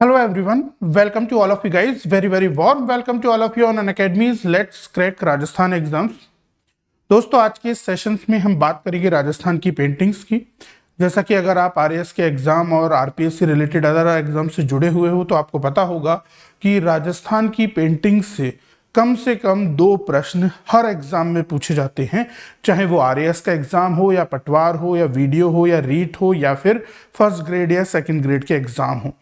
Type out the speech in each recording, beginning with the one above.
Hello everyone, welcome to all of you guys. Very very warm welcome to all of you on an academies. Let's crack Rajasthan exams. दोस्तों आज के sessions में हम बात करेंगे राजस्थान की पेंटिंग्स की जैसा कि अगर आप आर के एग्ज़ाम और आर से रिलेटेड अदर एग्ज़ाम से जुड़े हुए हो तो आपको पता होगा कि राजस्थान की पेंटिंग्स से कम से कम दो प्रश्न हर एग्ज़ाम में पूछे जाते हैं चाहे वो आर का एग्ज़ाम हो या पटवार हो या वीडियो हो या रीट हो या फिर फर्स्ट ग्रेड या सेकेंड ग्रेड के एग्ज़ाम हो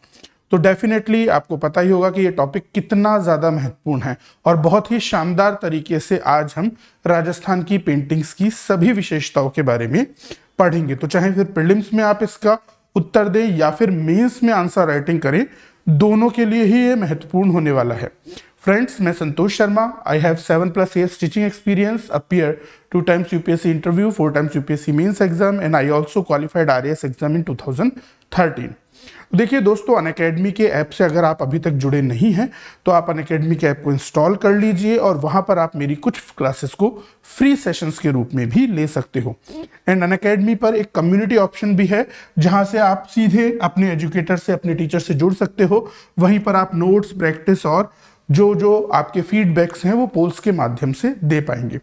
तो डेफिनेटली आपको पता ही होगा कि ये टॉपिक कितना ज़्यादा महत्वपूर्ण है और बहुत ही शानदार तरीके से आज हम राजस्थान की पेंटिंग्स की सभी विशेषताओं के बारे में पढ़ेंगे तो चाहे फिर प्रिलिम्स में आप इसका उत्तर दें या फिर मेंस में आंसर राइटिंग करें दोनों के लिए ही ये महत्वपूर्ण होने वाला है फ्रेंड्स मैं Santosh Sharma I have seven plus year teaching experience appear two times UPSC interview four times UPSC mains exam and I also qualified S exam in two thirteen देखिए दोस्तों अन के ऐप से अगर आप अभी तक जुड़े नहीं हैं तो आप अन के ऐप को इंस्टॉल कर लीजिए और वहाँ पर आप मेरी कुछ क्लासेस को फ्री सेशंस के रूप में भी ले सकते हो एंड अन पर एक कम्युनिटी ऑप्शन भी है जहाँ से आप सीधे अपने एजुकेटर से अपने टीचर से जुड़ सकते हो वहीं पर आप नोट्स प्रैक्टिस और जो जो आपके फीडबैक्स हैं वो पोल्स के माध्यम से दे पाएंगे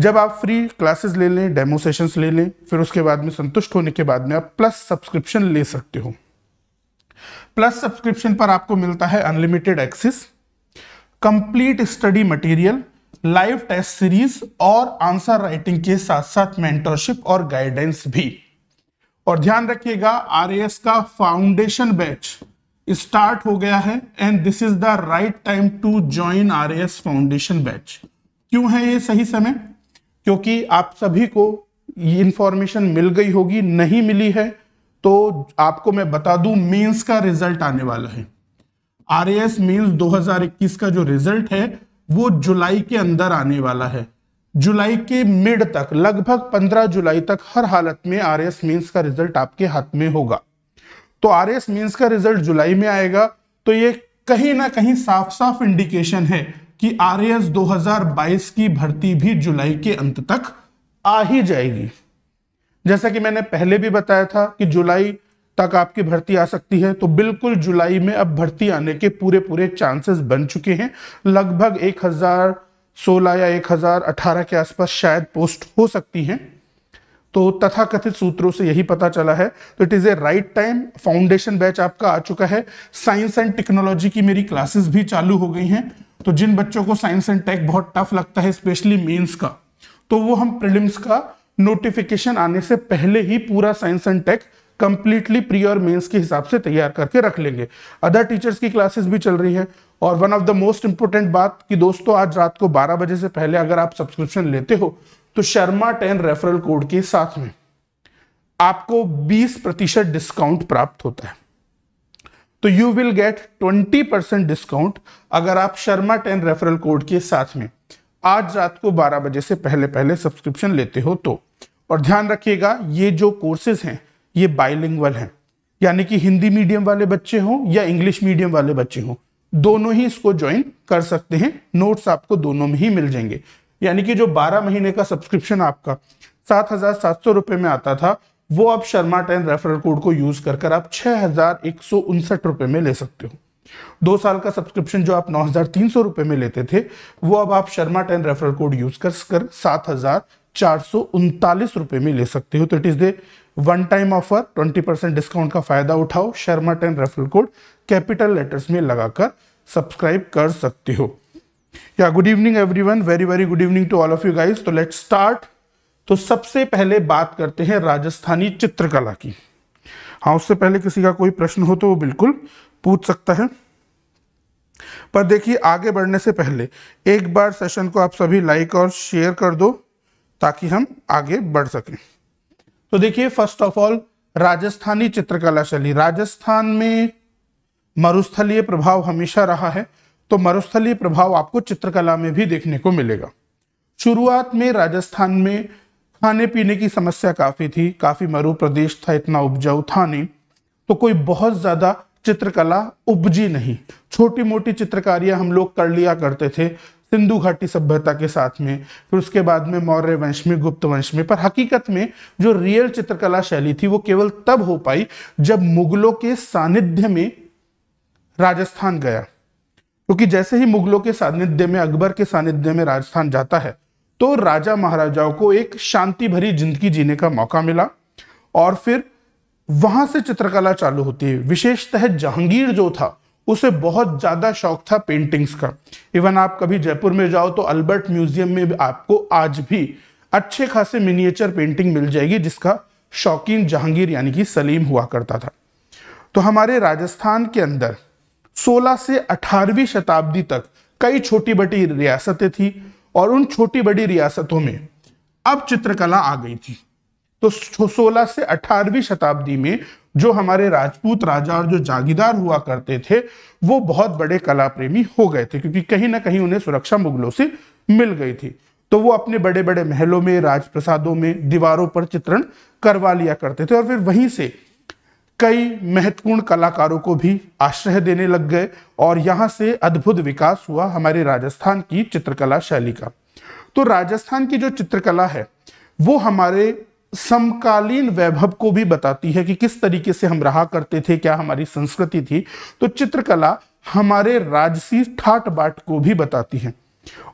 जब आप फ्री क्लासेस ले लें डेमो सेशंस ले लें फिर उसके बाद में संतुष्ट होने के बाद में आप प्लस सब्सक्रिप्शन ले सकते हो प्लस सब्सक्रिप्शन पर आपको मिलता है unlimited access complete study material live test series और आंसर राइटिंग के साथ साथ मेंटरशिप और गाइडेंस भी और ध्यान रखिएगा आरएएस का फाउंडेशन बैच स्टार्ट हो गया है and this is the right time to join RAS foundation batch क्यों है ये सही समय क्योंकि आप सभी को ये इंफॉर्मेशन मिल गई होगी नहीं मिली है तो आपको मैं बता दूं मेंस का रिजल्ट आने वाला है आर एस 2021 का जो रिजल्ट है वो जुलाई के अंदर आने वाला है जुलाई के मिड तक लगभग 15 जुलाई तक हर हालत में आर एस का रिजल्ट आपके हाथ में होगा तो आर एस का रिजल्ट जुलाई में आएगा तो ये कहीं ना कहीं साफ साफ इंडिकेशन है कि आर एस की भर्ती भी जुलाई के अंत तक आ ही जाएगी जैसा कि मैंने पहले भी बताया था कि जुलाई तक आपकी भर्ती आ सकती है तो बिल्कुल जुलाई में अब भर्ती आने के पूरे पूरे चांसेस बन चुके हैं लगभग एक या एक के आसपास शायद पोस्ट हो सकती हैं तो तथाकथित सूत्रों से यही पता चला है तो it is a right time foundation batch आपका आ चुका है साइंस एंड टेक्नोलॉजी की मेरी क्लासेस भी चालू हो गई हैं तो जिन बच्चों को साइंस एंड टेक बहुत टफ लगता है स्पेशली मेंस का तो वो हम प्रिलिम्स का नोटिफिकेशन आने से पहले ही पूरा science and tech completely pre और मेंस के हिसाब से तैयार करके रख लेंगे अदर टीचर्स की क्लासेस भी चल रही है और one of the most important बात कि दोस्तों आज रात को 12 बजे से पहले अगर आप सब्सक्रिप्शन लेते हो तो शर्मा टेन रेफरल कोड के साथ में आपको 20 प्रतिशत डिस्काउंट प्राप्त होता है तो you will get 20 percent discount अगर आप शर्मा टेन रेफरल कोड के साथ में आज रात को 12 बजे से पहले पहले सब्सक्रिप्शन लेते हो तो और ध्यान रखिएगा ये जो कोर्सेज हैं ये बायोलिंगल हैं यानी कि हिंदी मीडियम वाले बच्चे हों या इंग्लिश मीडियम वाले बच्चे हों दोनों ही इसको ज्वाइन कर सकते हैं नोट्स आपको दोनों में ही मिल जाएंगे यानी कि जो 12 महीने का सब्सक्रिप्शन आपका सात हजार सात सौ रुपए में आता था वो आप शर्मा टेन रेफरल कोड को यूज कर आप छह हजार एक सौ उनसठ रुपए में ले सकते हो दो साल का सब्सक्रिप्शन जो आप नौ हजार तीन सौ रुपए में लेते थे वो अब आप Sharma ten referral code use कर सात हजार चार रुपए में ले सकते हो तो it is the one time offer 20 percent discount का फायदा उठाओ Sharma ten referral code capital letters में लगाकर सब्सक्राइब कर सकते हो या good evening everyone very very good evening to all of you guys तो लेट्स स्टार्ट तो सबसे पहले बात करते हैं राजस्थानी चित्रकला की हाँ उससे पहले किसी का कोई प्रश्न हो तो वो बिल्कुल पूछ सकता है पर देखिए आगे बढ़ने से पहले एक बार सेशन को आप सभी लाइक और शेयर कर दो ताकि हम आगे बढ़ सकें तो देखिए फर्स्ट ऑफ ऑल राजस्थानी चित्रकला शैली राजस्थान में मरुस्थलीय प्रभाव हमेशा रहा है तो मरुस्थलीय प्रभाव आपको चित्रकला में भी देखने को मिलेगा शुरुआत में राजस्थान में खाने पीने की समस्या काफ़ी थी काफ़ी मरु प्रदेश था इतना उपजाऊ था नहीं तो कोई बहुत ज़्यादा चित्रकला उपजी नहीं छोटी मोटी चित्रकारियां हम लोग कर लिया करते थे सिंधु घाटी सभ्यता के साथ में फिर उसके बाद में मौर्य वंश में गुप्त वंश में पर हकीकत में जो रियल चित्रकला शैली थी वो केवल तब हो पाई जब मुगलों के सानिध्य में राजस्थान गया क्योंकि तो जैसे ही मुगलों के सानिध्य में अकबर के सानिध्य में राजस्थान जाता है तो राजा महाराजाओं को एक शांति भरी जिंदगी जीने का मौका मिला और फिर वहां से चित्रकला चालू होती है विशेषतः जहांगीर जो था उसे बहुत ज़्यादा शौक था पेंटिंग्स का इवन आप कभी जयपुर में जाओ तो अल्बर्ट म्यूजियम में आपको आज भी अच्छे खासे मिनिएचर पेंटिंग मिल जाएगी जिसका शौकीन जहांगीर यानी कि सलीम हुआ करता था तो हमारे राजस्थान के अंदर 16 से 18वीं शताब्दी तक कई छोटी बड़ी रियासतें थी और उन छोटी बड़ी रियासतों में अब चित्रकला आ गई थी तो 16 से 18वीं शताब्दी में जो हमारे राजपूत राजा और जो जागीदार हुआ करते थे वो बहुत बड़े कला प्रेमी हो गए थे क्योंकि कहीं ना कहीं उन्हें सुरक्षा मुगलों से मिल गई थी तो वो अपने बड़े बड़े महलों में राजप्रसादों में दीवारों पर चित्रण करवा लिया करते थे और फिर वहीं से कई महत्वपूर्ण कलाकारों को भी आश्रय देने लग गए और यहाँ से अद्भुत विकास हुआ हमारे राजस्थान की चित्रकला शैली का तो राजस्थान की जो चित्रकला है वो हमारे समकालीन वैभव को भी बताती है कि किस तरीके से हम रहा करते थे क्या हमारी संस्कृति थी तो चित्रकला हमारे राजसी ठाट बाट को भी बताती है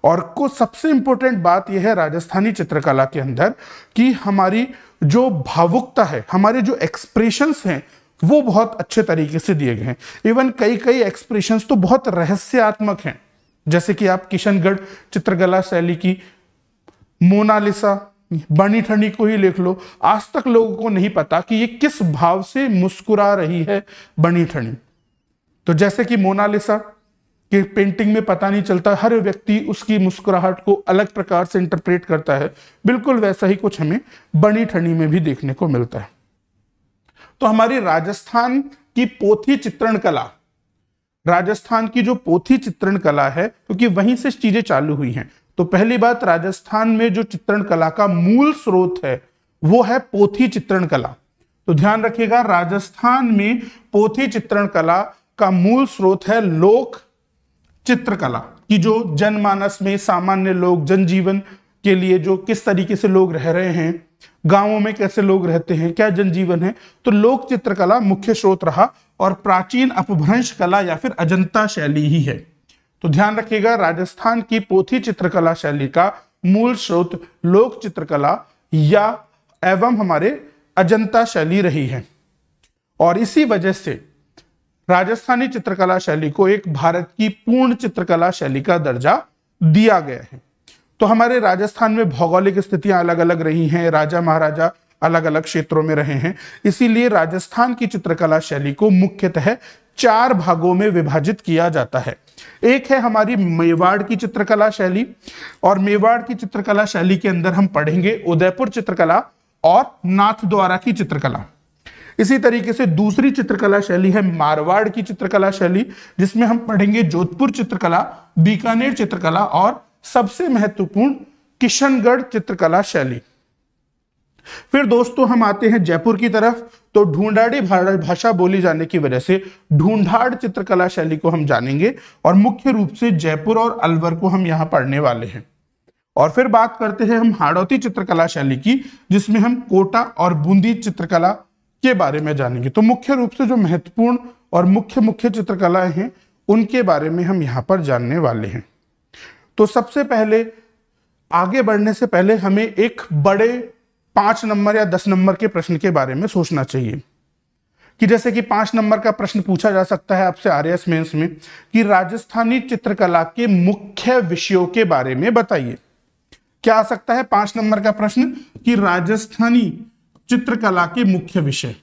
और को सबसे इंपॉर्टेंट बात यह है राजस्थानी चित्रकला के अंदर कि हमारी जो भावुकता है हमारे जो एक्सप्रेशंस हैं वो बहुत अच्छे तरीके से दिए गए हैं इवन कई कई एक्सप्रेशंस तो बहुत रहस्यात्मक हैं जैसे कि आप किशनगढ़ चित्रकला शैली की मोनालिसा बनी ठंडी को ही लिख लो आज तक लोगों को नहीं पता कि ये किस भाव से मुस्कुरा रही है बनी ठंडी तो जैसे कि मोनालिसा कि पेंटिंग में पता नहीं चलता हर व्यक्ति उसकी मुस्कुराहट को अलग प्रकार से इंटरप्रेट करता है बिल्कुल वैसा ही कुछ हमें बनी ठंडी में भी देखने को मिलता है तो हमारी राजस्थान की पोथी चित्रण कला राजस्थान की जो पोथी चित्रण कला है क्योंकि तो वहीं से चीजें चालू हुई हैं तो पहली बात राजस्थान में जो चित्रण कला का मूल स्रोत है वो है पोथी चित्रण कला तो ध्यान रखिएगा राजस्थान में पोथी चित्रण कला का मूल स्रोत है लोक चित्रकला की जो जनमानस में सामान्य लोग जनजीवन के लिए जो किस तरीके से लोग रह रहे हैं गांवों में कैसे लोग रहते हैं क्या जनजीवन है तो लोक चित्रकला मुख्य स्रोत रहा और प्राचीन अपभ्रंश कला या फिर अजंता शैली ही है तो ध्यान रखिएगा राजस्थान की पोथी चित्रकला शैली का मूल स्रोत लोक चित्रकला या एवं हमारे अजंता शैली रही है और इसी वजह से राजस्थानी चित्रकला शैली को एक भारत की पूर्ण चित्रकला शैली का दर्जा दिया गया है तो हमारे राजस्थान में भौगोलिक स्थितियां अलग अलग रही हैं राजा महाराजा अलग अलग क्षेत्रों में रहे हैं इसीलिए राजस्थान की चित्रकला शैली को मुख्यतः चार भागों में विभाजित किया जाता है एक है हमारी मेवाड़ की चित्रकला शैली और मेवाड़ की चित्रकला शैली के अंदर हम पढ़ेंगे उदयपुर चित्रकला और नाथ द्वारा की चित्रकला इसी तरीके से दूसरी चित्रकला शैली है मारवाड़ की चित्रकला शैली जिसमें हम पढ़ेंगे जोधपुर चित्रकला बीकानेर चित्रकला और सबसे महत्वपूर्ण किशनगढ़ चित्रकला शैली फिर दोस्तों हम आते हैं जयपुर की तरफ तो ढूंढाड़ी भाषा बोली जाने की वजह से ढूंढाड़ चित्रकला शैली को हम जानेंगे और मुख्य रूप से जयपुर और अलवर को हम यहाँ पढ़ने वाले हैं और फिर बात करते हैं हम हाड़ौती चित्रकला शैली की जिसमें हम कोटा और बूंदी चित्रकला के बारे में जानेंगे तो मुख्य रूप से जो महत्वपूर्ण और मुख्य मुख्य चित्रकलाएं हैं उनके बारे में हम यहाँ पर जानने वाले हैं तो सबसे पहले आगे बढ़ने से पहले हमें एक बड़े पांच नंबर या दस नंबर के प्रश्न के बारे में सोचना चाहिए कि जैसे कि पांच नंबर का प्रश्न पूछा जा सकता है आपसे आर मेंस में कि राजस्थानी चित्रकला के मुख्य विषयों के बारे में बताइए क्या आ सकता है पांच नंबर का प्रश्न कि राजस्थानी चित्रकला के मुख्य विषय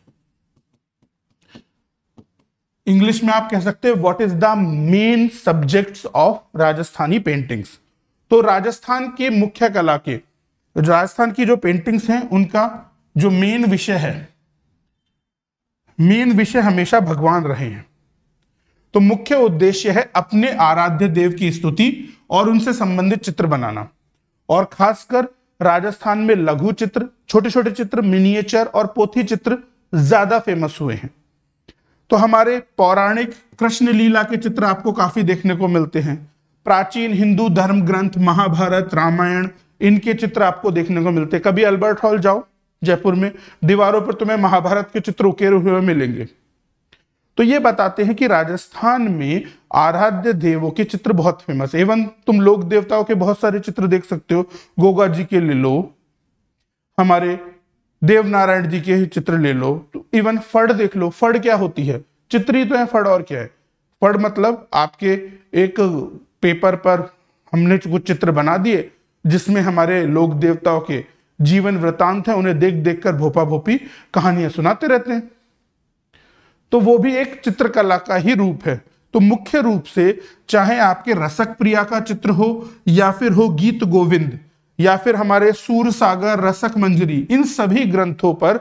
इंग्लिश में आप कह सकते हैं what is the main subjects of Rajasthani paintings तो राजस्थान के मुख्य कला के तो राजस्थान की जो पेंटिंग्स हैं उनका जो मेन विषय है मेन विषय हमेशा भगवान रहे हैं तो मुख्य उद्देश्य है अपने आराध्य देव की स्तुति और उनसे संबंधित चित्र बनाना और खासकर राजस्थान में लघु चित्र छोटे छोटे चित्र मिनिएचर और पोथी चित्र ज्यादा फेमस हुए हैं तो हमारे पौराणिक कृष्ण लीला के चित्र आपको काफी देखने को मिलते हैं प्राचीन हिंदू धर्म ग्रंथ महाभारत रामायण इनके चित्र आपको देखने को मिलते कभी अल्बर्ट हॉल जाओ जयपुर में दीवारों पर तुम्हें महाभारत के चित्र उकेरे हुए मिलेंगे तो ये बताते हैं कि राजस्थान में आराध्य देवों के चित्र बहुत फेमस एवं तुम लोक देवताओं के बहुत सारे चित्र देख सकते हो गोगा जी के ले लो हमारे देवनारायण जी के चित्र ले लो तो इवन फड़ देख लो फड़ क्या होती है चित्र ही तो है फड़ और क्या है फड़ मतलब आपके एक पेपर पर हमने कुछ चित्र बना दिए जिसमें हमारे लोक देवताओं के जीवन वृतांत है उन्हें देख देख कर भोपा भोपी कहानियां सुनाते रहते हैं तो वो भी एक चित्रकला का ही रूप है तो मुख्य रूप से चाहे आपके रसक प्रिया का चित्र हो या फिर हो गीत गोविंद या फिर हमारे सूर सागर रसक मंजरी इन सभी ग्रंथों पर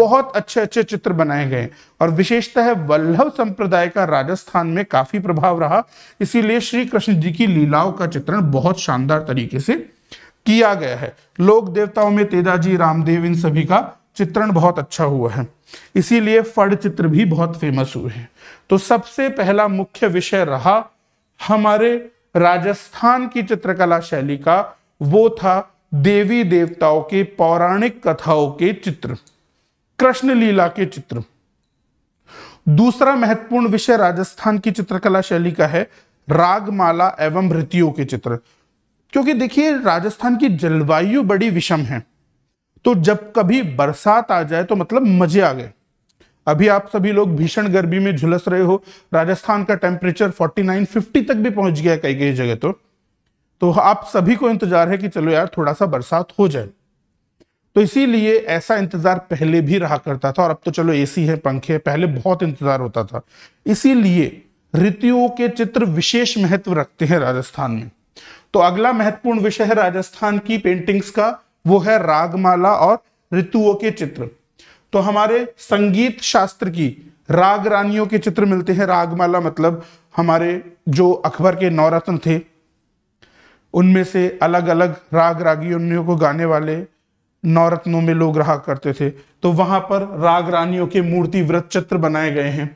बहुत अच्छे अच्छे चित्र बनाए गए और विशेषतः वल्लभ संप्रदाय का राजस्थान में काफी प्रभाव रहा इसीलिए श्री कृष्ण जी की लीलाओं का चित्रण बहुत शानदार तरीके से किया गया है लोक देवताओं में तेजाजी रामदेव इन सभी का चित्रण बहुत अच्छा हुआ है इसीलिए फड़ चित्र भी बहुत फेमस हुए हैं तो सबसे पहला मुख्य विषय रहा हमारे राजस्थान की चित्रकला शैली का वो था देवी देवताओं के पौराणिक कथाओं के चित्र कृष्ण लीला के चित्र दूसरा महत्वपूर्ण विषय राजस्थान की चित्रकला शैली का है रागमाला एवं ऋतियों के चित्र क्योंकि देखिए राजस्थान की जलवायु बड़ी विषम है तो जब कभी बरसात आ जाए तो मतलब मजे आ गए अभी आप सभी लोग भीषण गर्मी में झुलस रहे हो राजस्थान का टेम्परेचर 49 50 तक भी पहुंच गया कई कई जगह तो तो आप सभी को इंतजार है कि चलो यार थोड़ा सा बरसात हो जाए तो इसीलिए ऐसा इंतजार पहले भी रहा करता था और अब तो चलो एसी है पंखे पहले बहुत इंतजार होता था इसीलिए ऋतुओं के चित्र विशेष महत्व रखते हैं राजस्थान में तो अगला महत्वपूर्ण विषय है राजस्थान की पेंटिंग्स का वो है रागमाला और ऋतुओं के चित्र तो हमारे संगीत शास्त्र की राग रानियों के चित्र मिलते हैं रागमाला मतलब हमारे जो अकबर के नौरत्न थे उनमें से अलग अलग राग रागियों को गाने वाले नौरत्नों में लोग रहा करते थे तो वहां पर राग रानियों के मूर्ति व्रत चित्र बनाए गए हैं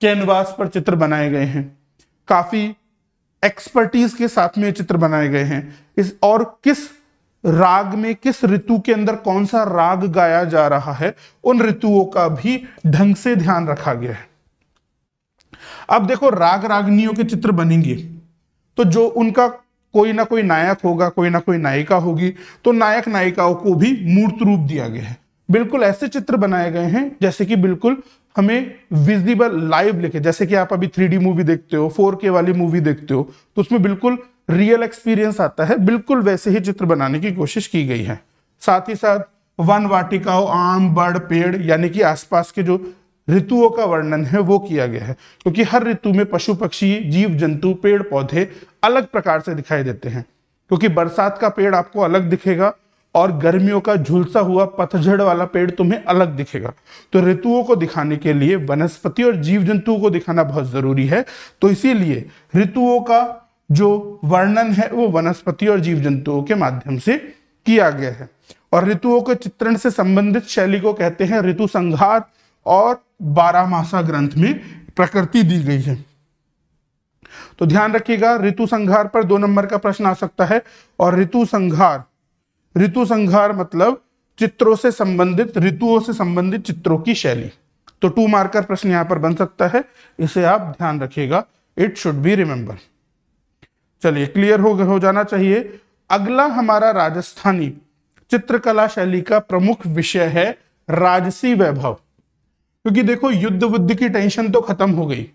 कैनवास पर चित्र बनाए गए हैं काफी एक्सपर्टीज के साथ में चित्र बनाए गए हैं इस और किस राग में किस ऋतु के अंदर कौन सा राग गाया जा रहा है उन ऋतुओं का भी ढंग से ध्यान रखा गया है अब देखो राग रागनियों के चित्र बनेंगे तो जो उनका कोई ना कोई नायक होगा कोई ना कोई नायिका होगी तो नायक नायिकाओं को भी मूर्त रूप दिया गया है बिल्कुल ऐसे चित्र बनाए गए हैं जैसे कि बिल्कुल हमें विजिबल लाइव लिखे जैसे कि आप अभी थ्री मूवी देखते हो फोर वाली मूवी देखते हो तो उसमें बिल्कुल रियल एक्सपीरियंस आता है बिल्कुल वैसे ही चित्र बनाने की कोशिश की गई है साथ ही साथ वन वाटिकाओ आम बड़ पेड़ यानी कि आसपास के जो ऋतुओं का वर्णन है वो किया गया है क्योंकि हर ऋतु में पशु पक्षी जीव जंतु पेड़ पौधे अलग प्रकार से दिखाई देते हैं क्योंकि बरसात का पेड़ आपको अलग दिखेगा और गर्मियों का झुलसा हुआ पतझड़ वाला पेड़ तुम्हें अलग दिखेगा तो ऋतुओं को दिखाने के लिए वनस्पति और जीव जंतुओं को दिखाना बहुत जरूरी है तो इसीलिए ऋतुओं का जो वर्णन है वो वनस्पति और जीव जंतुओं के माध्यम से किया गया है और ऋतुओं के चित्रण से संबंधित शैली को कहते हैं ऋतु संहार और बारामासा ग्रंथ में प्रकृति दी गई है तो ध्यान रखिएगा ऋतु संघार पर दो नंबर का प्रश्न आ सकता है और ऋतु संघार ऋतु संघार मतलब चित्रों से संबंधित ऋतुओं से संबंधित चित्रों की शैली तो टू मार्कर प्रश्न यहां पर बन सकता है इसे आप ध्यान रखिएगा इट शुड बी रिमेंबर चलिए क्लियर हो, हो जाना चाहिए अगला हमारा राजस्थानी चित्रकला शैली का प्रमुख विषय है राजसी वैभव क्योंकि देखो युद्ध बुद्ध की टेंशन तो खत्म हो गई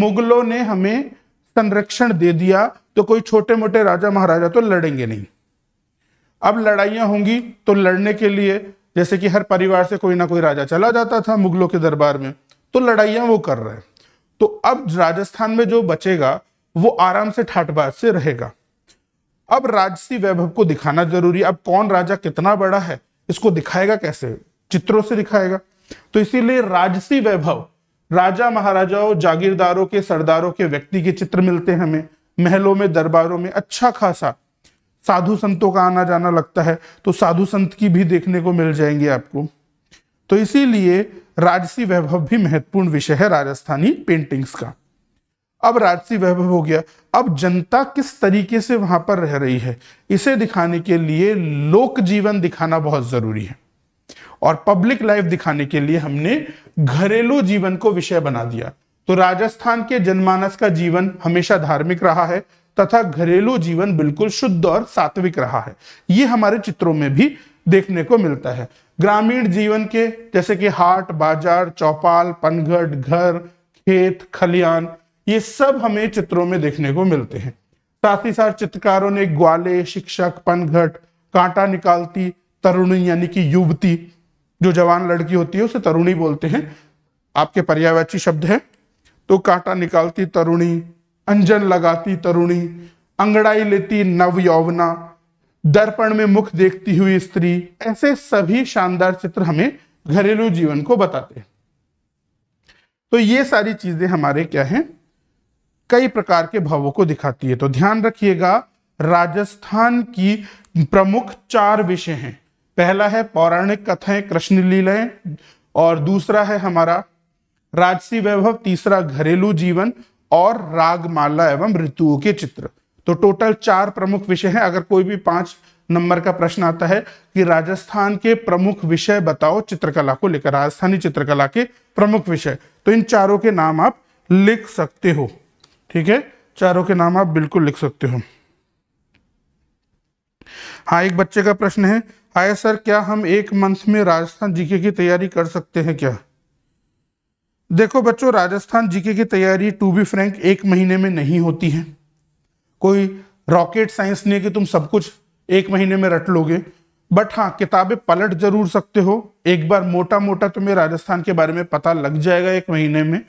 मुगलों ने हमें संरक्षण दे दिया तो कोई छोटे मोटे राजा महाराजा तो लड़ेंगे नहीं अब लड़ाइयाँ होंगी तो लड़ने के लिए जैसे कि हर परिवार से कोई ना कोई राजा चला जाता था मुगलों के दरबार में तो लड़ाइयाँ वो कर रहे हैं तो अब राजस्थान में जो बचेगा वो आराम से ठाटबाज से रहेगा अब राजसी वैभव को दिखाना जरूरी अब कौन राजा कितना बड़ा है इसको दिखाएगा कैसे चित्रों से दिखाएगा तो इसीलिए राजसी वैभव राजा महाराजाओं जागीरदारों के सरदारों के व्यक्ति के चित्र मिलते हैं हमें महलों में दरबारों में अच्छा खासा साधु संतों का आना जाना लगता है तो साधु संत की भी देखने को मिल जाएंगे आपको तो इसीलिए राजसी वैभव भी महत्वपूर्ण विषय है राजस्थानी पेंटिंग्स का अब राजसी वैभव हो गया अब जनता किस तरीके से वहां पर रह रही है इसे दिखाने के लिए लोक जीवन दिखाना बहुत जरूरी है और पब्लिक लाइफ दिखाने के लिए हमने घरेलू जीवन को विषय बना दिया तो राजस्थान के जनमानस का जीवन हमेशा धार्मिक रहा है तथा घरेलू जीवन बिल्कुल शुद्ध और सात्विक रहा है ये हमारे चित्रों में भी देखने को मिलता है ग्रामीण जीवन के जैसे कि हाट बाजार चौपाल पनघट घर खेत खलियान ये सब हमें चित्रों में देखने को मिलते हैं साथ ही साथ चित्रकारों ने ग्वाले शिक्षक पनघट कांटा निकालती तरुणी यानी कि युवती जो जवान लड़की होती है उसे तरुणी बोलते हैं आपके पर्यायवाची शब्द है तो कांटा निकालती तरुणी अंजन लगाती तरुणी अंगड़ाई लेती नव यौवना दर्पण में मुख देखती हुई स्त्री ऐसे सभी शानदार चित्र हमें घरेलू जीवन को बताते हैं तो ये सारी चीजें हमारे क्या हैं कई प्रकार के भावों को दिखाती है तो ध्यान रखिएगा राजस्थान की प्रमुख चार विषय हैं पहला है पौराणिक कथाएं कृष्ण लीलाएं और दूसरा है हमारा राजसी वैभव तीसरा घरेलू जीवन और रागमाला एवं ऋतुओं के चित्र तो टोटल चार प्रमुख विषय हैं अगर कोई भी पांच नंबर का प्रश्न आता है कि राजस्थान के प्रमुख विषय बताओ चित्रकला को लेकर राजस्थानी चित्रकला के प्रमुख विषय तो इन चारों के नाम आप लिख सकते हो ठीक है चारों के नाम आप बिल्कुल लिख सकते हो हाँ एक बच्चे का प्रश्न है आया सर क्या हम एक मंथ में राजस्थान जीके की तैयारी कर सकते हैं क्या देखो बच्चों राजस्थान जीके की तैयारी टू बी फ्रैंक एक महीने में नहीं होती है कोई रॉकेट साइंस नहीं है कि तुम सब कुछ एक महीने में रट लोगे बट हाँ किताबें पलट जरूर सकते हो एक बार मोटा मोटा तुम्हें राजस्थान के बारे में पता लग जाएगा एक महीने में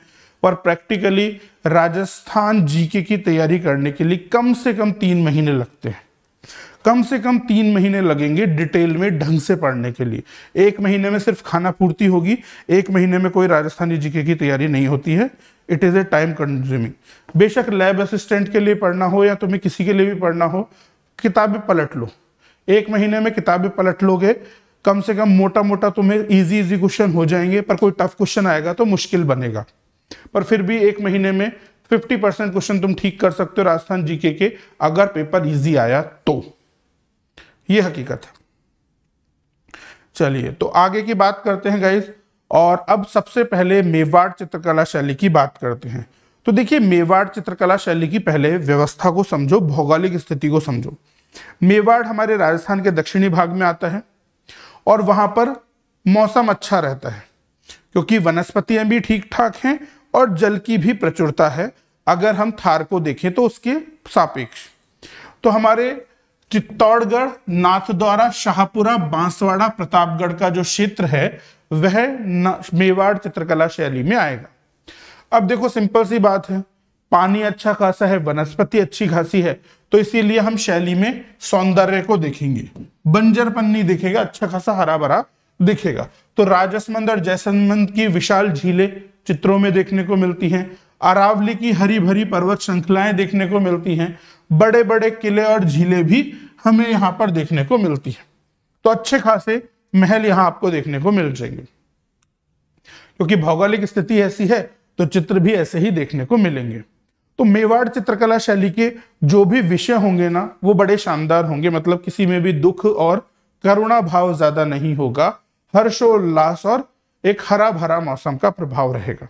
और प्रैक्टिकली राजस्थान जीके की तैयारी करने के लिए कम से कम तीन महीने लगते हैं कम से कम तीन महीने लगेंगे डिटेल में ढंग से पढ़ने के लिए एक महीने में सिर्फ खाना पूर्ति होगी एक महीने में कोई राजस्थानी जीके की तैयारी नहीं होती है it is a time consuming बेशक लैब असिस्टेंट के लिए पढ़ना हो या तुम्हें किसी के लिए भी पढ़ना हो किताबें पलट लो एक महीने में किताबें पलट लोगे कम से कम मोटा मोटा तुम्हें इजी इजी क्वेश्चन हो जाएंगे पर कोई टफ क्वेश्चन आएगा तो मुश्किल बनेगा पर फिर भी एक महीने में 50 परसेंट क्वेश्चन तुम ठीक कर सकते हो राजस्थान जीके के अगर पेपर इजी आया तो ये हकीकत है चलिए तो आगे की बात करते हैं गाइज और अब सबसे पहले मेवाड़ चित्रकला शैली की बात करते हैं तो देखिए मेवाड़ चित्रकला शैली की पहले व्यवस्था को समझो भौगोलिक स्थिति को समझो मेवाड़ हमारे राजस्थान के दक्षिणी भाग में आता है और वहां पर मौसम अच्छा रहता है क्योंकि वनस्पतियां भी ठीक ठाक हैं और जल की भी प्रचुरता है अगर हम थार को देखें तो उसके सापेक्ष तो हमारे चित्तौड़गढ़ नाथद्वारा शाहपुरा बांसवाड़ा प्रतापगढ़ का जो क्षेत्र है वह मेवाड़ चित्रकला शैली में आएगा अब देखो सिंपल सी बात है पानी अच्छा खासा है वनस्पति अच्छी खासी है तो इसीलिए हम शैली में सौंदर्य को देखेंगे बंजर पन्नी दिखेगा अच्छा खासा हरा भरा दिखेगा तो राजसमंद और जैसलमंद की विशाल झीलें चित्रों में देखने को मिलती हैं अरावली की हरी भरी पर्वत श्रृंखलाएं देखने को मिलती हैं बड़े बड़े किले और झीले भी हमें यहाँ पर देखने को मिलती है तो अच्छे खासे महल यहाँ आपको देखने को मिल जाएंगे क्योंकि भौगोलिक स्थिति ऐसी है तो चित्र भी ऐसे ही देखने को मिलेंगे तो मेवाड़ चित्रकला शैली के जो भी विषय होंगे ना वो बड़े शानदार होंगे मतलब किसी में भी दुख और करुणा भाव ज्यादा नहीं होगा हर्षोल्लास और एक हरा भरा मौसम का प्रभाव रहेगा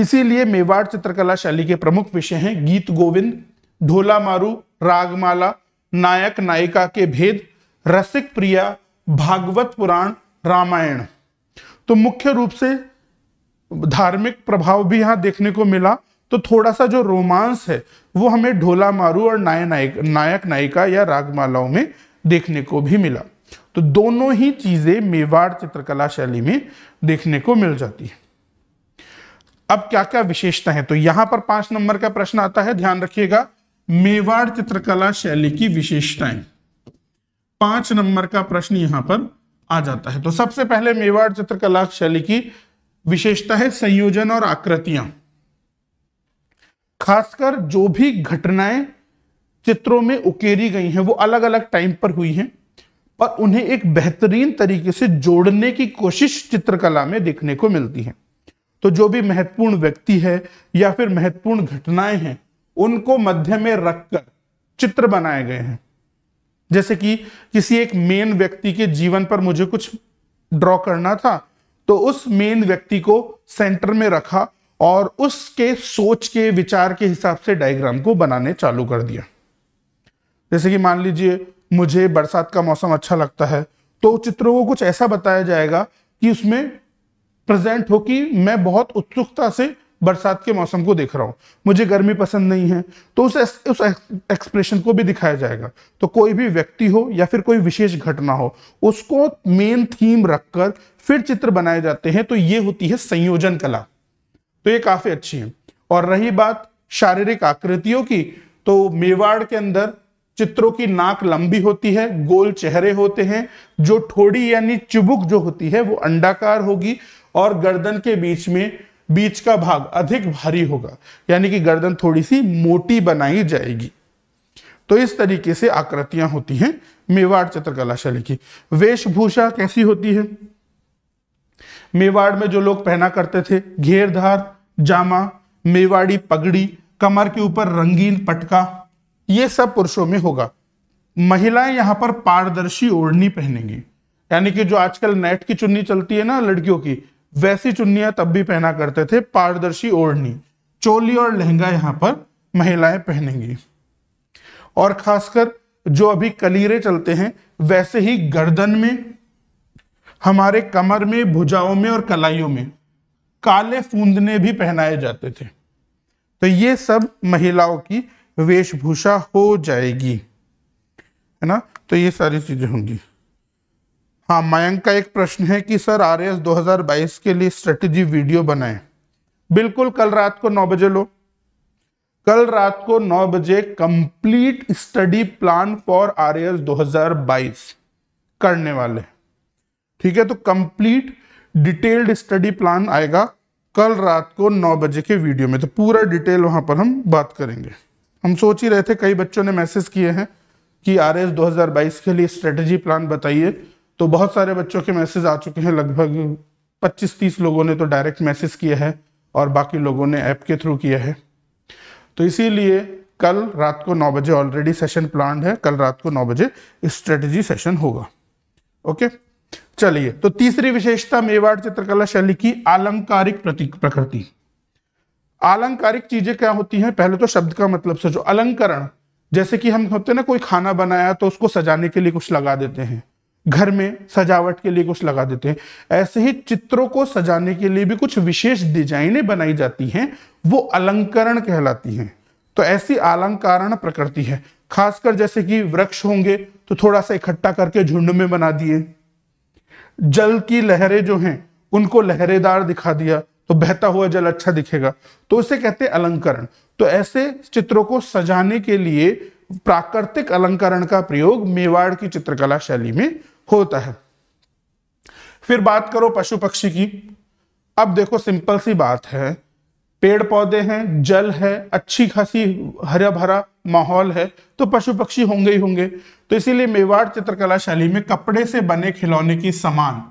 इसीलिए मेवाड़ चित्रकला शैली के प्रमुख विषय हैं गीत गोविंद ढोला मारू रागमाला नायक नायिका के भेद रसिक प्रिया भागवत पुराण रामायण तो मुख्य रूप से धार्मिक प्रभाव भी यहां देखने को मिला तो थोड़ा सा जो रोमांस है वो हमें ढोला मारू और नाय नायक नायक नायिका या रागमालाओं में देखने को भी मिला तो दोनों ही चीजें मेवाड़ चित्रकला शैली में देखने को मिल जाती है अब क्या क्या विशेषता है तो यहां पर पांच नंबर का प्रश्न आता है ध्यान रखिएगा मेवाड़ चित्रकला शैली की विशेषताएं पांच नंबर का प्रश्न यहां पर आ जाता है तो सबसे पहले मेवाड़ चित्रकला शैली की विशेषता है संयोजन और आकृतियां खासकर जो भी घटनाएं चित्रों में उकेरी गई हैं वो अलग अलग टाइम पर हुई हैं और उन्हें एक बेहतरीन तरीके से जोड़ने की कोशिश चित्रकला में देखने को मिलती है तो जो भी महत्वपूर्ण व्यक्ति है या फिर महत्वपूर्ण घटनाएं हैं उनको मध्य में रखकर चित्र बनाए गए हैं जैसे कि किसी एक मेन व्यक्ति के जीवन पर मुझे कुछ ड्रॉ करना था तो उस मेन व्यक्ति को सेंटर में रखा और उसके सोच के विचार के हिसाब से डायग्राम को बनाने चालू कर दिया जैसे कि मान लीजिए मुझे बरसात का मौसम अच्छा लगता है तो चित्रों को कुछ ऐसा बताया जाएगा कि उसमें प्रेजेंट हो कि मैं बहुत उत्सुकता से बरसात के मौसम को देख रहा हूँ मुझे गर्मी पसंद नहीं है तो उस उस एक्सप्रेशन को भी दिखाया जाएगा तो कोई भी व्यक्ति हो या फिर कोई विशेष घटना हो उसको मेन थीम रखकर फिर चित्र बनाए जाते हैं तो ये होती है संयोजन कला तो ये काफी अच्छी है और रही बात शारीरिक आकृतियों की तो मेवाड़ के अंदर चित्रों की नाक लंबी होती है गोल चेहरे होते हैं जो ठोड़ी यानी चिबुक जो होती है वो अंडाकार होगी और गर्दन के बीच में बीच का भाग अधिक भारी होगा यानी कि गर्दन थोड़ी सी मोटी बनाई जाएगी तो इस तरीके से आकृतियां होती हैं मेवाड़ चित्रकला शैली की वेशभूषा कैसी होती है मेवाड़ में जो लोग पहना करते थे घेरधार जामा मेवाड़ी पगड़ी कमर के ऊपर रंगीन पटका ये सब पुरुषों में होगा महिलाएं यहां पर पारदर्शी ओढ़नी पहनेंगी यानी कि जो आजकल नेट की चुन्नी चलती है ना लड़कियों की वैसी चुन्नियां तब भी पहना करते थे पारदर्शी ओढ़नी चोली और लहंगा यहाँ पर महिलाएं पहनेंगी और खासकर जो अभी कलीरे चलते हैं वैसे ही गर्दन में हमारे कमर में भुजाओं में और कलाइयों में काले फूंदने भी पहनाए जाते थे तो ये सब महिलाओं की वेशभूषा हो जाएगी है ना तो ये सारी चीजें होंगी हाँ मयंक का एक प्रश्न है कि सर आर एस दो के लिए स्ट्रेटजी वीडियो बनाए बिल्कुल कल रात को नौ बजे लो कल रात को नौ बजे complete study plan for R S दो करने वाले ठीक है तो कंप्लीट डिटेल्ड स्टडी प्लान आएगा कल रात को नौ बजे के वीडियो में तो पूरा डिटेल वहां पर हम बात करेंगे हम सोच ही रहे थे कई बच्चों ने मैसेज किए हैं कि आर एस 2022 के लिए स्ट्रेटजी प्लान बताइए तो बहुत सारे बच्चों के मैसेज आ चुके हैं लगभग 25-30 लोगों ने तो डायरेक्ट मैसेज किया है और बाकी लोगों ने ऐप के थ्रू किया है तो इसीलिए कल रात को नौ बजे ऑलरेडी सेशन प्लान है कल रात को नौ बजे स्ट्रेटजी सेशन होगा ओके चलिए तो तीसरी विशेषता मेवाड़ चित्रकला शैली की आलंकारिक प्रकृति आलंकारिक चीजें क्या होती हैं पहले तो शब्द का मतलब सोचो अलंकरण जैसे कि हम होते हैं ना कोई खाना बनाया तो उसको सजाने के लिए कुछ लगा देते हैं घर में सजावट के लिए कुछ लगा देते हैं ऐसे ही चित्रों को सजाने के लिए भी कुछ विशेष डिजाइनें बनाई जाती हैं वो अलंकरण कहलाती हैं तो ऐसी अलंकरण प्रकृति है खासकर जैसे कि वृक्ष होंगे तो थोड़ा सा इकट्ठा करके झुंड में बना दिए जल की लहरें जो हैं उनको लहरेदार दिखा दिया तो बहता हुआ जल अच्छा दिखेगा तो उसे कहते हैं अलंकरण तो ऐसे चित्रों को सजाने के लिए प्राकृतिक अलंकरण का प्रयोग मेवाड़ की चित्रकला शैली में होता है फिर बात करो पशु पक्षी की अब देखो सिंपल सी बात है पेड़ पौधे हैं जल है अच्छी खासी हरा भरा माहौल है तो पशु पक्षी होंगे ही होंगे तो इसीलिए मेवाड़ चित्रकला शैली में कपड़े से बने खिलौने की समान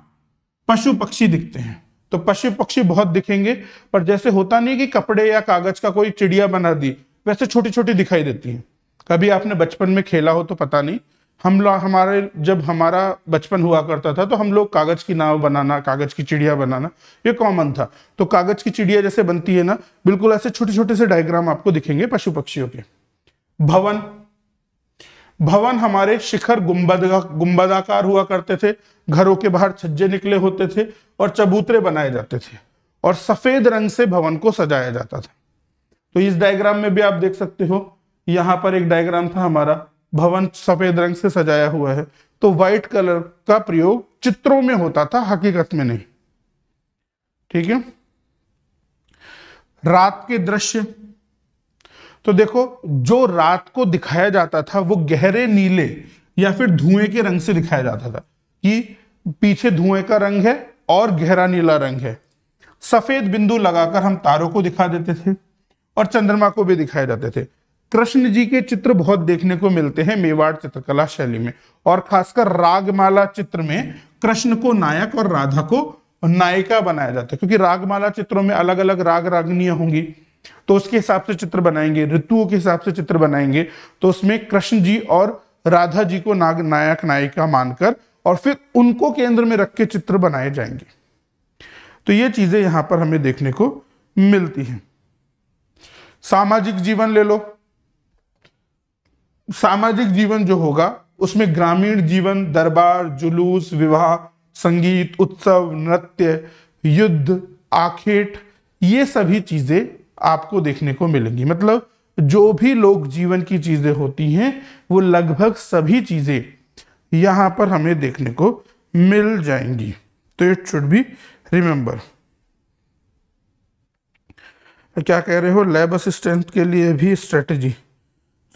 पशु पक्षी दिखते हैं तो पशु पक्षी बहुत दिखेंगे पर जैसे होता नहीं कि कपड़े या कागज का कोई चिड़िया बना दी वैसे छोटी छोटी दिखाई देती है कभी आपने बचपन में खेला हो तो पता नहीं हम लोग हमारे जब हमारा बचपन हुआ करता था तो हम लोग कागज़ की नाव बनाना कागज़ की चिड़िया बनाना ये कॉमन था तो कागज़ की चिड़िया जैसे बनती है ना बिल्कुल ऐसे छोटे छोटे से डायग्राम आपको दिखेंगे पशु पक्षियों के भवन भवन हमारे शिखर गुम्बद गुम्बदाकार हुआ करते थे घरों के बाहर छज्जे निकले होते थे और चबूतरे बनाए जाते थे और सफेद रंग से भवन को सजाया जाता था तो इस डायग्राम में भी आप देख सकते हो यहां पर एक डायग्राम था हमारा भवन सफेद रंग से सजाया हुआ है तो व्हाइट कलर का प्रयोग चित्रों में होता था हकीकत में नहीं ठीक है रात के दृश्य तो देखो जो रात को दिखाया जाता था वो गहरे नीले या फिर धुएं के रंग से दिखाया जाता था कि पीछे धुएं का रंग है और गहरा नीला रंग है सफेद बिंदु लगाकर हम तारों को दिखा देते थे और चंद्रमा को भी दिखाए जाते थे कृष्ण जी के चित्र बहुत देखने को मिलते हैं मेवाड़ चित्रकला शैली में और खासकर रागमाला चित्र में कृष्ण को नायक और राधा को नायिका बनाया जाता है क्योंकि रागमाला चित्रों में अलग अलग राग रागनीय होंगी तो उसके हिसाब से चित्र बनाएंगे ऋतुओं के हिसाब से चित्र बनाएंगे तो उसमें कृष्ण जी और राधा जी को नाग नायक नायिका मानकर और फिर उनको केंद्र में रख के चित्र बनाए जाएंगे तो ये चीजें यहां पर हमें देखने को मिलती हैं सामाजिक जीवन ले लो सामाजिक जीवन जो होगा उसमें ग्रामीण जीवन दरबार जुलूस विवाह संगीत उत्सव नृत्य युद्ध आखेट ये सभी चीज़ें आपको देखने को मिलेंगी मतलब जो भी लोक जीवन की चीज़ें होती हैं वो लगभग सभी चीज़ें यहां पर हमें देखने को मिल जाएंगी तो इट शुड बी रिमेंबर क्या कह रहे हो लैब असिस्टेंट के लिए भी स्ट्रेटजी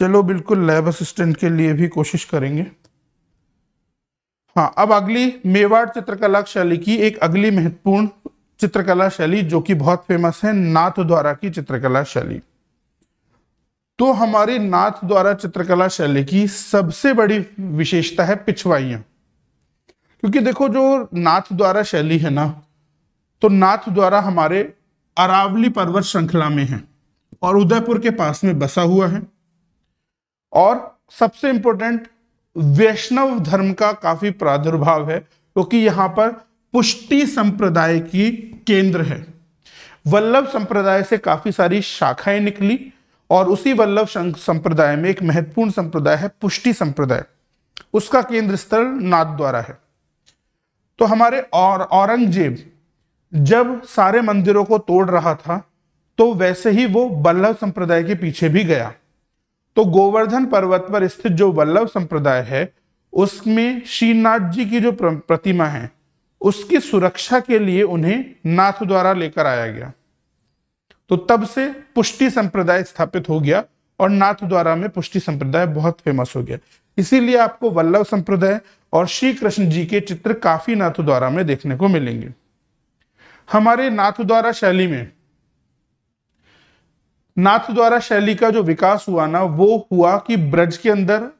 चलो बिल्कुल लैब असिस्टेंट के लिए भी कोशिश करेंगे हाँ अब अगली मेवाड़ चित्रकला शैली की एक अगली महत्वपूर्ण चित्रकला शैली जो कि बहुत फेमस है नाथ द्वारा की चित्रकला शैली तो हमारी नाथ द्वारा चित्रकला शैली की सबसे बड़ी विशेषता है पिछवाइया क्योंकि देखो जो नाथ द्वारा शैली है ना तो नाथ द्वारा हमारे अरावली पर्वत श्रृंखला में है और उदयपुर के पास में बसा हुआ है और सबसे इंपॉर्टेंट वैष्णव धर्म का काफी प्रादुर्भाव है क्योंकि तो यहां पर पुष्टि संप्रदाय की केंद्र है वल्लभ संप्रदाय से काफी सारी शाखाएं निकली और उसी वल्लभ संप्रदाय में एक महत्वपूर्ण संप्रदाय है पुष्टि संप्रदाय उसका केंद्र स्थल नाथ द्वारा है तो हमारे और औरंगजेब जब सारे मंदिरों को तोड़ रहा था तो वैसे ही वो वल्लभ संप्रदाय के पीछे भी गया तो गोवर्धन पर्वत पर स्थित जो वल्लभ संप्रदाय है उसमें श्रीनाथ जी की जो प्रतिमा है उसकी सुरक्षा के लिए उन्हें नाथ द्वारा लेकर आया गया तो तब से पुष्टि संप्रदाय स्थापित हो गया और नाथ द्वारा में पुष्टि संप्रदाय बहुत फेमस हो गया इसीलिए आपको वल्लभ संप्रदाय और श्री कृष्ण जी के चित्र काफी नाथ द्वारा में देखने को मिलेंगे हमारे नाथ द्वारा शैली में नाथ द्वारा शैली का जो विकास हुआ ना वो हुआ कि ब्रज के अंदर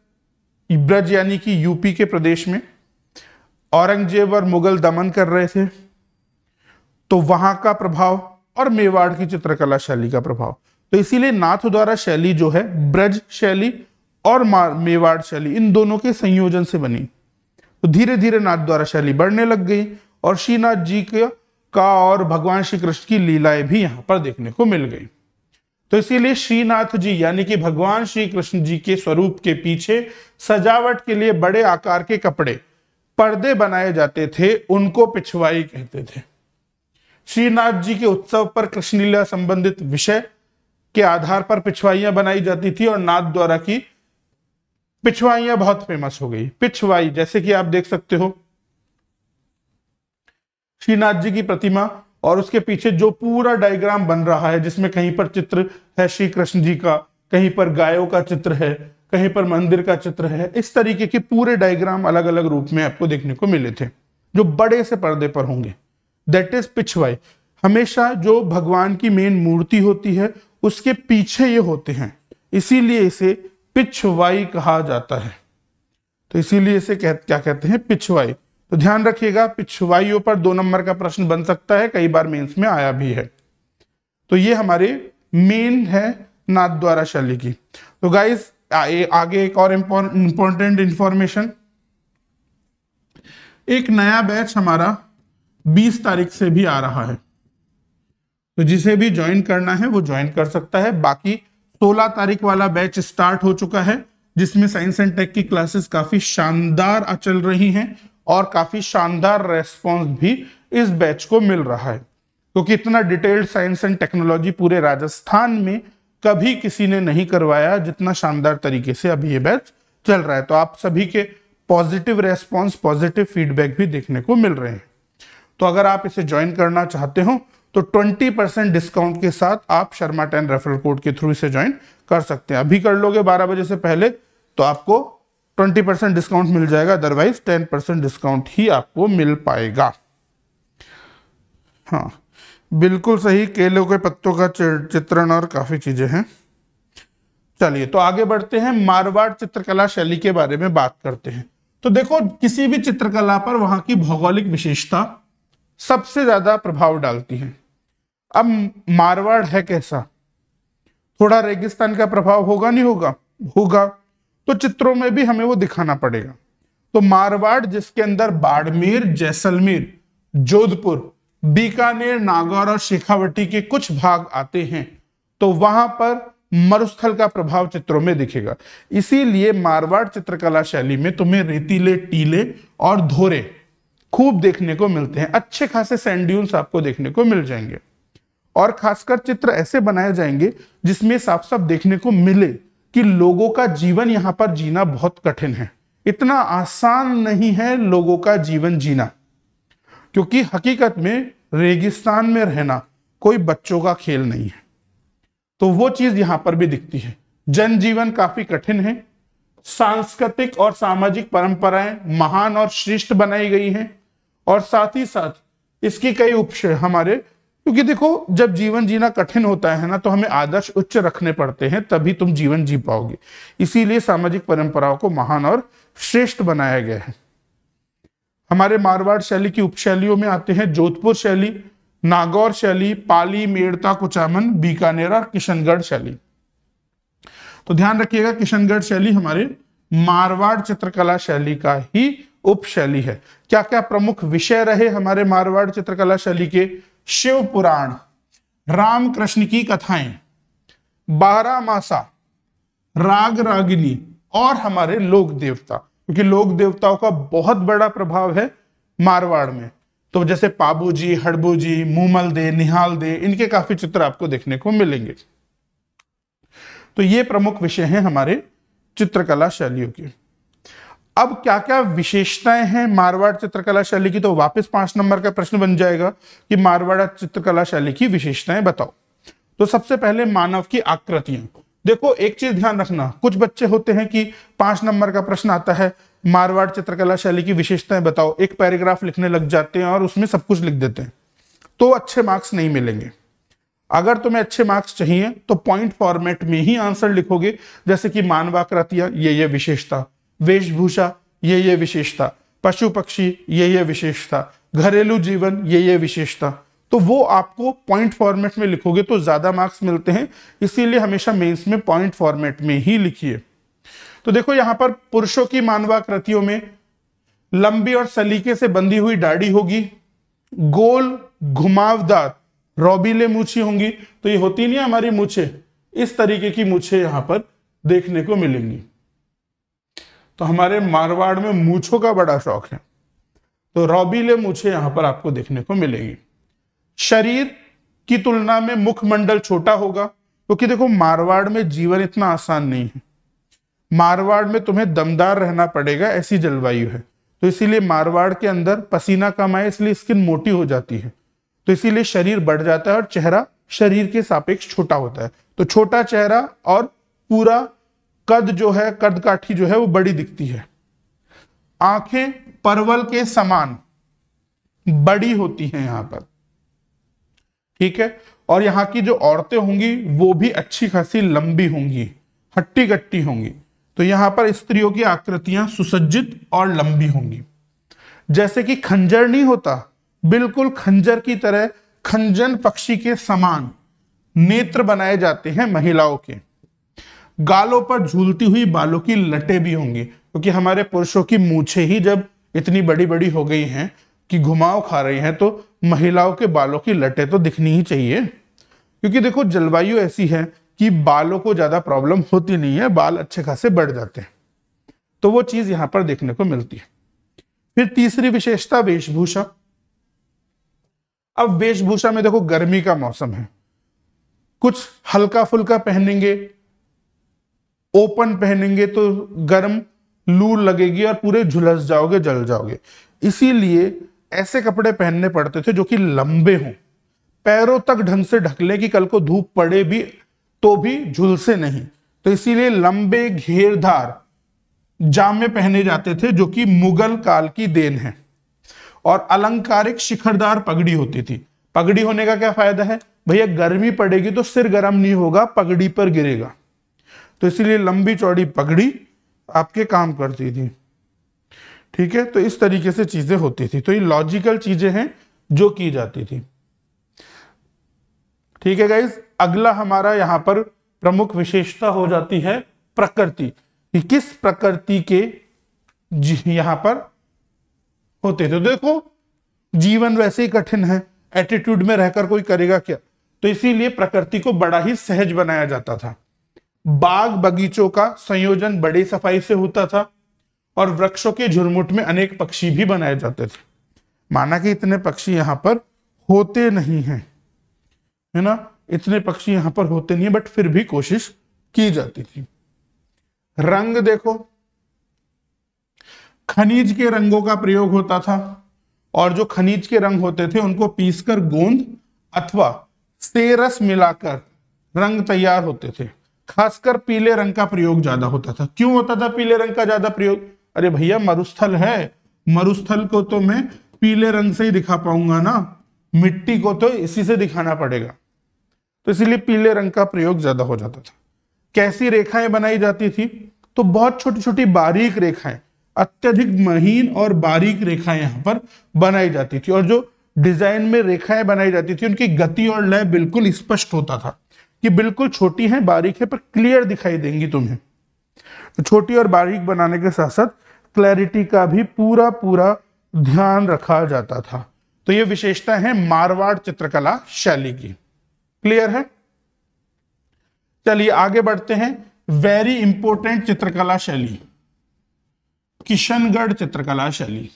ब्रज यानी कि यूपी के प्रदेश में औरंगजेब और मुगल दमन कर रहे थे तो वहां का प्रभाव और मेवाड़ की चित्रकला शैली का प्रभाव तो इसीलिए नाथ द्वारा शैली जो है ब्रज शैली और मेवाड़ शैली इन दोनों के संयोजन से बनी तो धीरे धीरे नाथ द्वारा शैली बढ़ने लग गई और श्रीनाथ जी का और भगवान श्री कृष्ण की लीलाएं भी यहाँ पर देखने को मिल गई तो इसीलिए श्रीनाथ जी यानी कि भगवान श्री कृष्ण जी के स्वरूप के पीछे सजावट के लिए बड़े आकार के कपड़े पर्दे बनाए जाते थे उनको पिछवाई कहते थे श्रीनाथ जी के उत्सव पर कृष्ण लीला संबंधित विषय के आधार पर पिछवाइयां बनाई जाती थी और नाथ द्वारा की पिछवाइयां बहुत फेमस हो गई पिछवाई जैसे कि आप देख सकते हो श्रीनाथ जी की प्रतिमा और उसके पीछे जो पूरा डायग्राम बन रहा है जिसमें कहीं पर चित्र है श्री कृष्ण जी का कहीं पर गायों का चित्र है कहीं पर मंदिर का चित्र है इस तरीके के पूरे डायग्राम अलग अलग रूप में आपको देखने को मिले थे जो बड़े से पर्दे पर होंगे दैट इज पिछवाई हमेशा जो भगवान की मेन मूर्ति होती है उसके पीछे ये होते हैं इसीलिए इसे पिछवाई कहा जाता है तो इसीलिए इसे कह, क्या कहते हैं पिछवाई तो ध्यान रखिएगा पिछवाइयों पर दो नंबर का प्रश्न बन सकता है कई बार मेंस में आया भी है तो ये हमारे मेन है नाथ द्वारा शैली की तो गाइस आगे एक और इंपॉर्टेंट इंफॉर्मेशन एक नया बैच हमारा 20 तारीख से भी आ रहा है तो जिसे भी ज्वाइन करना है वो ज्वाइन कर सकता है बाकी 16 तारीख वाला बैच स्टार्ट हो चुका है जिसमें साइंस एंड टेक की क्लासेस काफी शानदार चल रही हैं और काफ़ी शानदार रेस्पॉन्स भी इस बैच को मिल रहा है क्योंकि इतना डिटेल्ड साइंस एंड टेक्नोलॉजी पूरे राजस्थान में कभी किसी ने नहीं करवाया जितना शानदार तरीके से अभी ये बैच चल रहा है तो आप सभी के पॉजिटिव रेस्पॉन्स पॉजिटिव फीडबैक भी देखने को मिल रहे हैं तो अगर आप इसे ज्वाइन करना चाहते हो तो 20 परसेंट डिस्काउंट के साथ आप शर्मा टेन रेफरल कोड के थ्रू इसे ज्वाइन कर सकते हैं अभी कर लोगे 12 बजे से पहले तो आपको ट्वेंटी परसेंट डिस्काउंट मिल जाएगा अदरवाइज टेन परसेंट डिस्काउंट ही आपको मिल पाएगा हाँ बिल्कुल सही केलों के पत्तों का चित्रण और काफ़ी चीज़ें हैं चलिए तो आगे बढ़ते हैं मारवाड़ चित्रकला शैली के बारे में बात करते हैं तो देखो किसी भी चित्रकला पर वहां की भौगोलिक विशेषता सबसे ज्यादा प्रभाव डालती है अब मारवाड़ है कैसा थोड़ा रेगिस्तान का प्रभाव होगा नहीं होगा होगा तो चित्रों में भी हमें वो दिखाना पड़ेगा तो मारवाड़ जिसके अंदर बाड़मेर जैसलमेर जोधपुर बीकानेर नागौर और शेखावटी के कुछ भाग आते हैं तो वहां पर मरुस्थल का प्रभाव चित्रों में दिखेगा इसीलिए मारवाड़ चित्रकला शैली में तुम्हें रेतीले टीले और धोरे खूब देखने को मिलते हैं अच्छे खासे सैंड्यून्स आपको देखने को मिल जाएंगे और खासकर चित्र ऐसे बनाए जाएंगे जिसमें साफ साफ देखने को मिले कि लोगों का जीवन यहाँ पर जीना बहुत कठिन है इतना आसान नहीं है लोगों का जीवन जीना क्योंकि हकीकत में रेगिस्तान में रहना कोई बच्चों का खेल नहीं है तो वो चीज यहां पर भी दिखती है जनजीवन काफी कठिन है सांस्कृतिक और सामाजिक परंपराएं महान और श्रेष्ठ बनाई गई हैं और साथ ही साथ इसकी कई उपश हमारे क्योंकि देखो जब जीवन जीना कठिन होता है ना तो हमें आदर्श उच्च रखने पड़ते हैं तभी तुम जीवन जी पाओगे इसीलिए सामाजिक परंपराओं को महान और श्रेष्ठ बनाया गया है हमारे मारवाड़ शैली की उपशैलियों में आते हैं जोधपुर शैली नागौर शैली पाली मेड़ता कुचामन बीकानेर और किशनगढ़ शैली तो ध्यान रखिएगा किशनगढ़ शैली हमारे मारवाड़ चित्रकला शैली का ही उपशैली है क्या क्या प्रमुख विषय रहे हमारे मारवाड़ चित्रकला शैली के शिव पुराण कृष्ण की कथाएं बारह मासा राग रागिनी और हमारे लोक देवता क्योंकि लोक देवताओं का बहुत बड़ा प्रभाव है मारवाड़ में तो जैसे पाबू जी हड़बू जी मूमल दे निहाल दे इनके काफी चित्र आपको देखने को मिलेंगे तो ये प्रमुख विषय हैं हमारे चित्रकला शैलियों के अब क्या क्या विशेषताएं हैं मारवाड़ चित्रकला शैली की तो वापस पांच नंबर का प्रश्न बन जाएगा कि मारवाड़ा चित्रकला शैली की विशेषताएं बताओ तो सबसे पहले मानव की आकृतियां देखो एक चीज ध्यान रखना कुछ बच्चे होते हैं कि पांच नंबर का प्रश्न आता है मारवाड़ चित्रकला शैली की विशेषताएं बताओ एक पैराग्राफ लिखने लग जाते हैं और उसमें सब कुछ लिख देते हैं तो अच्छे मार्क्स नहीं मिलेंगे अगर तुम्हें अच्छे मार्क्स चाहिए तो पॉइंट फॉर्मेट में ही आंसर लिखोगे जैसे कि मानवाकृतियां ये ये विशेषता वेशभूषा ये ये विशेषता पशु पक्षी ये ये विशेषता घरेलू जीवन ये ये विशेषता तो वो आपको पॉइंट फॉर्मेट में लिखोगे तो ज्यादा मार्क्स मिलते हैं इसीलिए हमेशा मेंस में पॉइंट फॉर्मेट में ही लिखिए तो देखो यहां पर पुरुषों की मानवाकृतियों में लंबी और सलीके से बंधी हुई दाढ़ी होगी गोल घुमावदार रोबीले मूछी होंगी तो ये होती नहीं हमारी मूछे इस तरीके की मूछे यहां पर देखने को मिलेंगी तो हमारे मारवाड़ में मूछों का बड़ा शौक है तो रॉबीले मूछे यहां पर आपको देखने को मिलेगी शरीर की तुलना में मुखमंडल छोटा होगा क्योंकि तो देखो मारवाड़ में जीवन इतना आसान नहीं है मारवाड़ में तुम्हें दमदार रहना पड़ेगा ऐसी जलवायु है तो इसीलिए मारवाड़ के अंदर पसीना कम आए इसलिए स्किन मोटी हो जाती है तो इसीलिए शरीर बढ़ जाता है और चेहरा शरीर के सापेक्ष छोटा होता है तो छोटा चेहरा और पूरा कद जो है कद काठी जो है वो बड़ी दिखती है आंखें परवल के समान बड़ी होती हैं यहां पर ठीक है और यहां की जो औरतें होंगी वो भी अच्छी खासी लंबी होंगी हट्टी कट्टी होंगी तो यहां पर स्त्रियों की आकृतियां सुसज्जित और लंबी होंगी जैसे कि खंजर नहीं होता बिल्कुल खंजर की तरह खंजन पक्षी के समान नेत्र बनाए जाते हैं महिलाओं के गालों पर झूलती हुई बालों की लटे भी होंगी क्योंकि हमारे पुरुषों की मूछे ही जब इतनी बड़ी बड़ी हो गई हैं कि घुमाव खा रही हैं तो महिलाओं के बालों की लटे तो दिखनी ही चाहिए क्योंकि देखो जलवायु ऐसी है कि बालों को ज़्यादा प्रॉब्लम होती नहीं है बाल अच्छे खासे बढ़ जाते हैं तो वो चीज़ यहां पर देखने को मिलती है फिर तीसरी विशेषता वेशभूषा अब वेशभूषा में देखो गर्मी का मौसम है कुछ हल्का फुल्का पहनेंगे ओपन पहनेंगे तो गर्म लू लगेगी और पूरे झुलस जाओगे जल जाओगे इसीलिए ऐसे कपड़े पहनने पड़ते थे जो कि लंबे हों पैरों तक ढंग से ढक लें कि कल को धूप पड़े भी तो भी झुलसे नहीं तो इसीलिए लंबे घेरदार जामे पहने जाते थे जो कि मुगल काल की देन है और अलंकारिक शिखरदार पगड़ी होती थी पगड़ी होने का क्या फायदा है भैया गर्मी पड़ेगी तो सिर गर्म नहीं होगा पगड़ी पर गिरेगा तो इसीलिए लंबी चौड़ी पगड़ी आपके काम करती थी ठीक है तो इस तरीके से चीजें होती थी तो ये लॉजिकल चीजें हैं जो की जाती थी ठीक है गाइज अगला हमारा यहां पर प्रमुख विशेषता हो जाती है प्रकृति कि किस प्रकृति के यहां पर होते थे तो देखो जीवन वैसे ही कठिन है एटीट्यूड में रहकर कोई करेगा क्या तो इसीलिए प्रकृति को बड़ा ही सहज बनाया जाता था बाग बगीचों का संयोजन बड़े सफाई से होता था और वृक्षों के झुरमुट में अनेक पक्षी भी बनाए जाते थे माना कि इतने पक्षी यहां पर होते नहीं हैं है ना इतने पक्षी यहां पर होते नहीं है बट फिर भी कोशिश की जाती थी रंग देखो खनिज के रंगों का प्रयोग होता था और जो खनिज के रंग होते थे उनको पीसकर गोंद अथवा सेरस मिलाकर रंग तैयार होते थे खासकर पीले रंग का प्रयोग ज्यादा होता था क्यों होता था पीले रंग का ज्यादा प्रयोग अरे भैया मरुस्थल है मरुस्थल को तो मैं पीले रंग से ही दिखा पाऊंगा ना मिट्टी को तो इसी से दिखाना पड़ेगा तो इसीलिए पीले रंग का प्रयोग ज्यादा हो जाता था कैसी रेखाएं बनाई जाती थी तो बहुत छोटी छोटी बारीक रेखाएं अत्यधिक महीन और बारीक रेखाएं यहां पर बनाई जाती थी और जो डिजाइन में रेखाएं बनाई जाती थी उनकी गति और लय बिल्कुल स्पष्ट होता था कि बिल्कुल छोटी हैं बारीक है पर क्लियर दिखाई देंगी तुम्हें तो छोटी और बारीक बनाने के साथ साथ क्लैरिटी का भी पूरा पूरा ध्यान रखा जाता था तो ये विशेषता है मारवाड़ चित्रकला शैली की क्लियर है चलिए आगे बढ़ते हैं वेरी इंपॉर्टेंट चित्रकला शैली किशनगढ़ चित्रकला शैली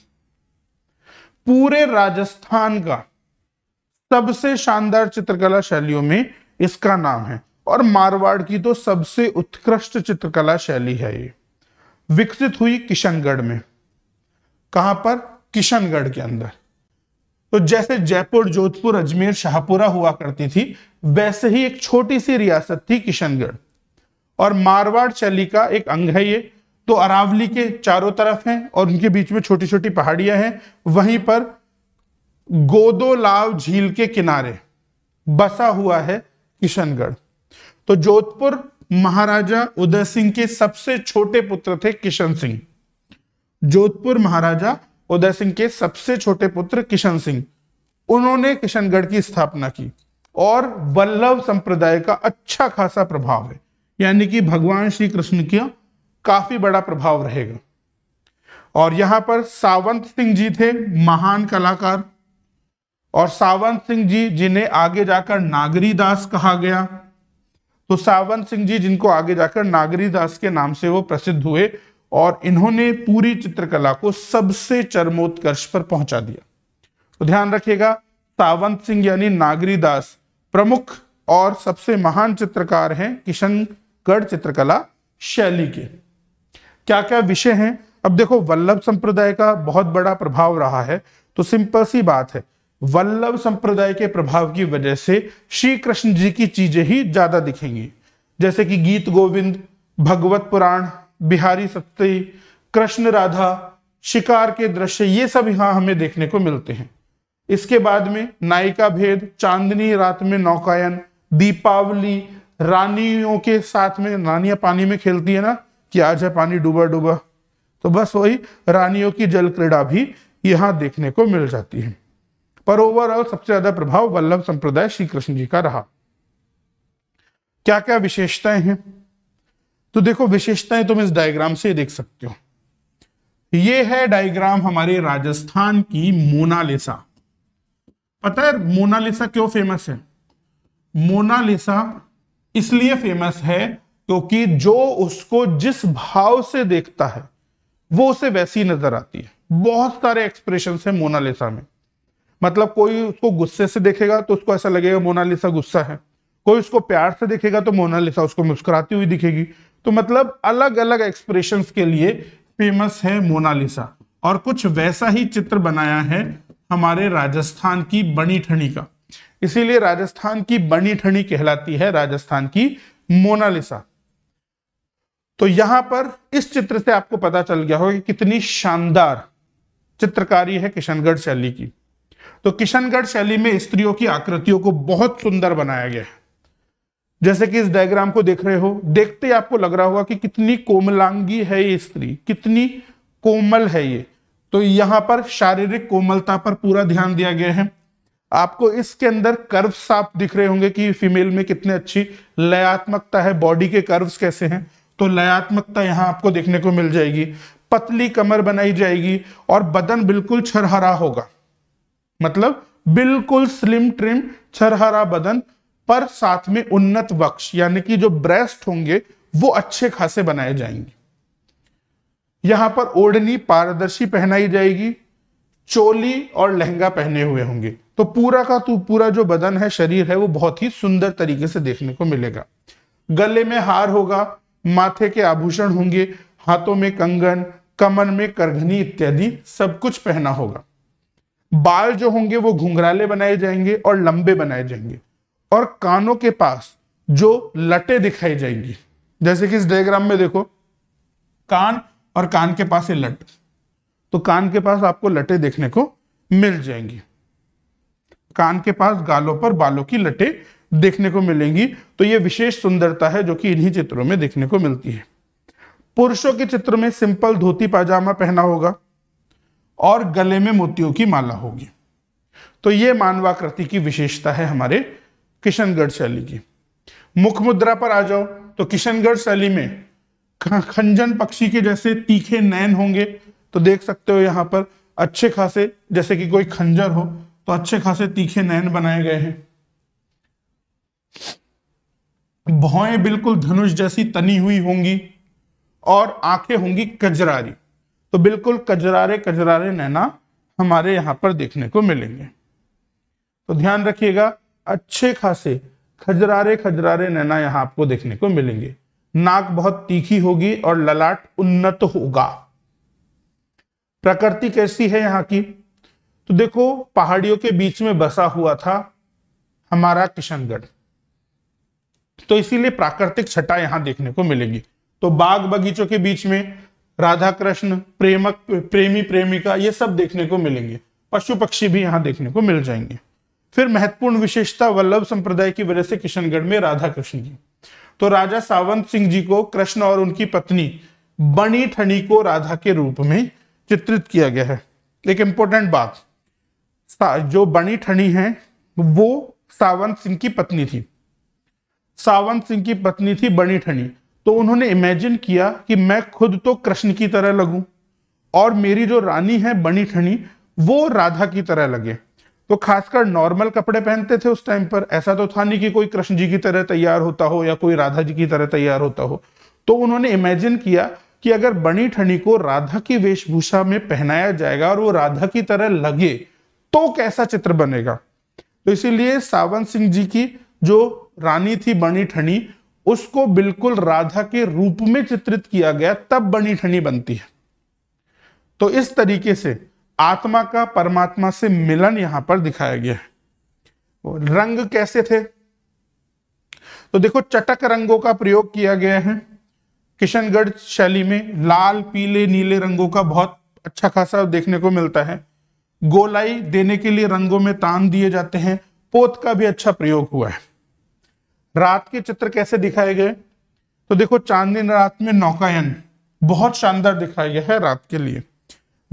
पूरे राजस्थान का सबसे शानदार चित्रकला शैलियों में इसका नाम है और मारवाड़ की तो सबसे उत्कृष्ट चित्रकला शैली है ये विकसित हुई किशनगढ़ में कहा पर किशनगढ़ के अंदर तो जैसे जयपुर जोधपुर अजमेर शाहपुरा हुआ करती थी वैसे ही एक छोटी सी रियासत थी किशनगढ़ और मारवाड़ शैली का एक अंग है ये तो अरावली के चारों तरफ हैं और उनके बीच में छोटी छोटी पहाड़ियां हैं वहीं पर गोदोलाव झील के किनारे बसा हुआ है किशनगढ़ तो जोधपुर महाराजा उदय सिंह के सबसे छोटे पुत्र थे किशन सिंह जोधपुर महाराजा उदय सिंह के सबसे छोटे पुत्र किशन सिंह उन्होंने किशनगढ़ की स्थापना की और वल्लभ संप्रदाय का अच्छा खासा प्रभाव है यानी कि भगवान श्री कृष्ण का काफी बड़ा प्रभाव रहेगा और यहां पर सावंत सिंह जी थे महान कलाकार और सावंत सिंह जी जिन्हें आगे जाकर नागरी दास कहा गया तो सावंत सिंह जी जिनको आगे जाकर नागरी दास के नाम से वो प्रसिद्ध हुए और इन्होंने पूरी चित्रकला को सबसे चरमोत्कर्ष पर पहुंचा दिया तो ध्यान रखिएगा सावंत सिंह यानी नागरी दास प्रमुख और सबसे महान चित्रकार हैं किशनगढ़ चित्रकला शैली के क्या क्या विषय हैं अब देखो वल्लभ संप्रदाय का बहुत बड़ा प्रभाव रहा है तो सिंपल सी बात है वल्लभ संप्रदाय के प्रभाव की वजह से श्री कृष्ण जी की चीजें ही ज्यादा दिखेंगी जैसे कि गीत गोविंद भगवत पुराण बिहारी सत्य कृष्ण राधा शिकार के दृश्य ये सब यहाँ हमें देखने को मिलते हैं इसके बाद में नायिका भेद चांदनी रात में नौकायन दीपावली रानियों के साथ में रानियां पानी में खेलती है ना कि आज है पानी डूबा डूबा तो बस वही रानियों की जल क्रीड़ा भी यहाँ देखने को मिल जाती है पर ओवरऑल सबसे ज्यादा प्रभाव वल्लभ संप्रदाय श्री कृष्ण जी का रहा क्या क्या विशेषताएं हैं तो देखो विशेषताएं तुम इस डायग्राम से देख सकते हो ये है डायग्राम हमारे राजस्थान की मोनालिसा पता है मोनालिसा क्यों फेमस है मोनालिसा इसलिए फेमस है क्योंकि जो उसको जिस भाव से देखता है वो उसे वैसी नजर आती है बहुत सारे एक्सप्रेशन है मोनालिसा में मतलब कोई उसको गुस्से से देखेगा तो उसको ऐसा लगेगा मोनालिसा गुस्सा है कोई उसको प्यार से देखेगा तो मोनालिसा उसको मुस्कुराती हुई दिखेगी तो मतलब अलग अलग एक्सप्रेशन के लिए फेमस है मोनालिसा और कुछ वैसा ही चित्र बनाया है हमारे राजस्थान की बनी ठनी का इसीलिए राजस्थान की बनी ठनी कहलाती है राजस्थान की मोनालिसा तो यहां पर इस चित्र से आपको पता चल गया होगा कि कितनी शानदार चित्रकारी है किशनगढ़ शैली की तो किशनगढ़ शैली में स्त्रियों की आकृतियों को बहुत सुंदर बनाया गया है जैसे कि इस डायग्राम को देख रहे हो देखते आपको लग रहा होगा कि कितनी कोमलांगी है ये स्त्री कितनी कोमल है ये तो यहाँ पर शारीरिक कोमलता पर पूरा ध्यान दिया गया है आपको इसके अंदर कर्व साफ दिख रहे होंगे कि फीमेल में कितने अच्छी लयात्मकता है बॉडी के कर्व्स कैसे हैं तो लयात्मकता यहां आपको देखने को मिल जाएगी पतली कमर बनाई जाएगी और बदन बिल्कुल छरहरा होगा मतलब बिल्कुल स्लिम ट्रिम छरहरा बदन पर साथ में उन्नत वक्ष यानी कि जो ब्रेस्ट होंगे वो अच्छे खासे बनाए जाएंगे यहां पर ओढ़नी पारदर्शी पहनाई जाएगी चोली और लहंगा पहने हुए होंगे तो पूरा का तू पूरा जो बदन है शरीर है वो बहुत ही सुंदर तरीके से देखने को मिलेगा गले में हार होगा माथे के आभूषण होंगे हाथों में कंगन कमर में करघनी इत्यादि सब कुछ पहना होगा बाल जो होंगे वो घुंघराले बनाए जाएंगे और लंबे बनाए जाएंगे और कानों के पास जो लटे दिखाई जाएंगी जैसे कि इस डायग्राम में देखो कान और कान के पास ये लट तो कान के पास आपको लटे देखने को मिल जाएंगी कान के पास गालों पर बालों की लटे देखने को मिलेंगी तो ये विशेष सुंदरता है जो कि इन्हीं चित्रों में देखने को मिलती है पुरुषों के चित्र में सिंपल धोती पाजामा पहना होगा और गले में मोतियों की माला होगी तो ये मानवाकृति की विशेषता है हमारे किशनगढ़ शैली की मुख मुद्रा पर आ जाओ तो किशनगढ़ शैली में खंजन पक्षी के जैसे तीखे नयन होंगे तो देख सकते हो यहाँ पर अच्छे खासे जैसे कि कोई खंजर हो तो अच्छे खासे तीखे नयन बनाए गए हैं भौएं बिल्कुल धनुष जैसी तनी हुई होंगी और आंखें होंगी कजरारी तो बिल्कुल कजरारे कजरारे नैना हमारे यहाँ पर देखने को मिलेंगे तो ध्यान रखिएगा अच्छे खासे खजरारे खजरारे नैना यहाँ आपको देखने को मिलेंगे नाक बहुत तीखी होगी और ललाट उन्नत होगा प्रकृति कैसी है यहाँ की तो देखो पहाड़ियों के बीच में बसा हुआ था हमारा किशनगढ़ तो इसीलिए प्राकृतिक छटा यहां देखने को मिलेगी तो बाग बगीचों के बीच में राधा कृष्ण प्रेमक प्रेमी प्रेमिका ये सब देखने को मिलेंगे पशु पक्षी भी यहाँ देखने को मिल जाएंगे फिर महत्वपूर्ण विशेषता वल्लभ संप्रदाय की वजह से किशनगढ़ में राधा कृष्ण की तो राजा सावंत सिंह जी को कृष्ण और उनकी पत्नी बनी ठनी को राधा के रूप में चित्रित किया गया है एक इंपॉर्टेंट बात जो बनी ठनी है वो सावंत सिंह की पत्नी थी सावंत सिंह की पत्नी थी बनी ठनी तो उन्होंने इमेजिन किया कि मैं खुद तो कृष्ण की तरह लगूं और मेरी जो रानी है बनी ठनी वो राधा की तरह लगे तो खासकर नॉर्मल कपड़े पहनते थे उस टाइम पर ऐसा तो था नहीं कि कोई कृष्ण जी की तरह तैयार होता हो या कोई राधा जी की तरह तैयार होता हो तो उन्होंने इमेजिन किया कि अगर बनी ठनी को राधा की वेशभूषा में पहनाया जाएगा और वो राधा की तरह लगे तो कैसा चित्र बनेगा तो इसीलिए सावन सिंह जी की जो रानी थी बनी ठनी उसको बिल्कुल राधा के रूप में चित्रित किया गया तब बनी ठनी बनती है तो इस तरीके से आत्मा का परमात्मा से मिलन यहां पर दिखाया गया है रंग कैसे थे तो देखो चटक रंगों का प्रयोग किया गया है किशनगढ़ शैली में लाल पीले नीले रंगों का बहुत अच्छा खासा देखने को मिलता है गोलाई देने के लिए रंगों में तान दिए जाते हैं पोत का भी अच्छा प्रयोग हुआ है रात के चित्र कैसे दिखाए गए तो देखो चांदनी रात में नौकायन बहुत शानदार दिखाया गया है रात के लिए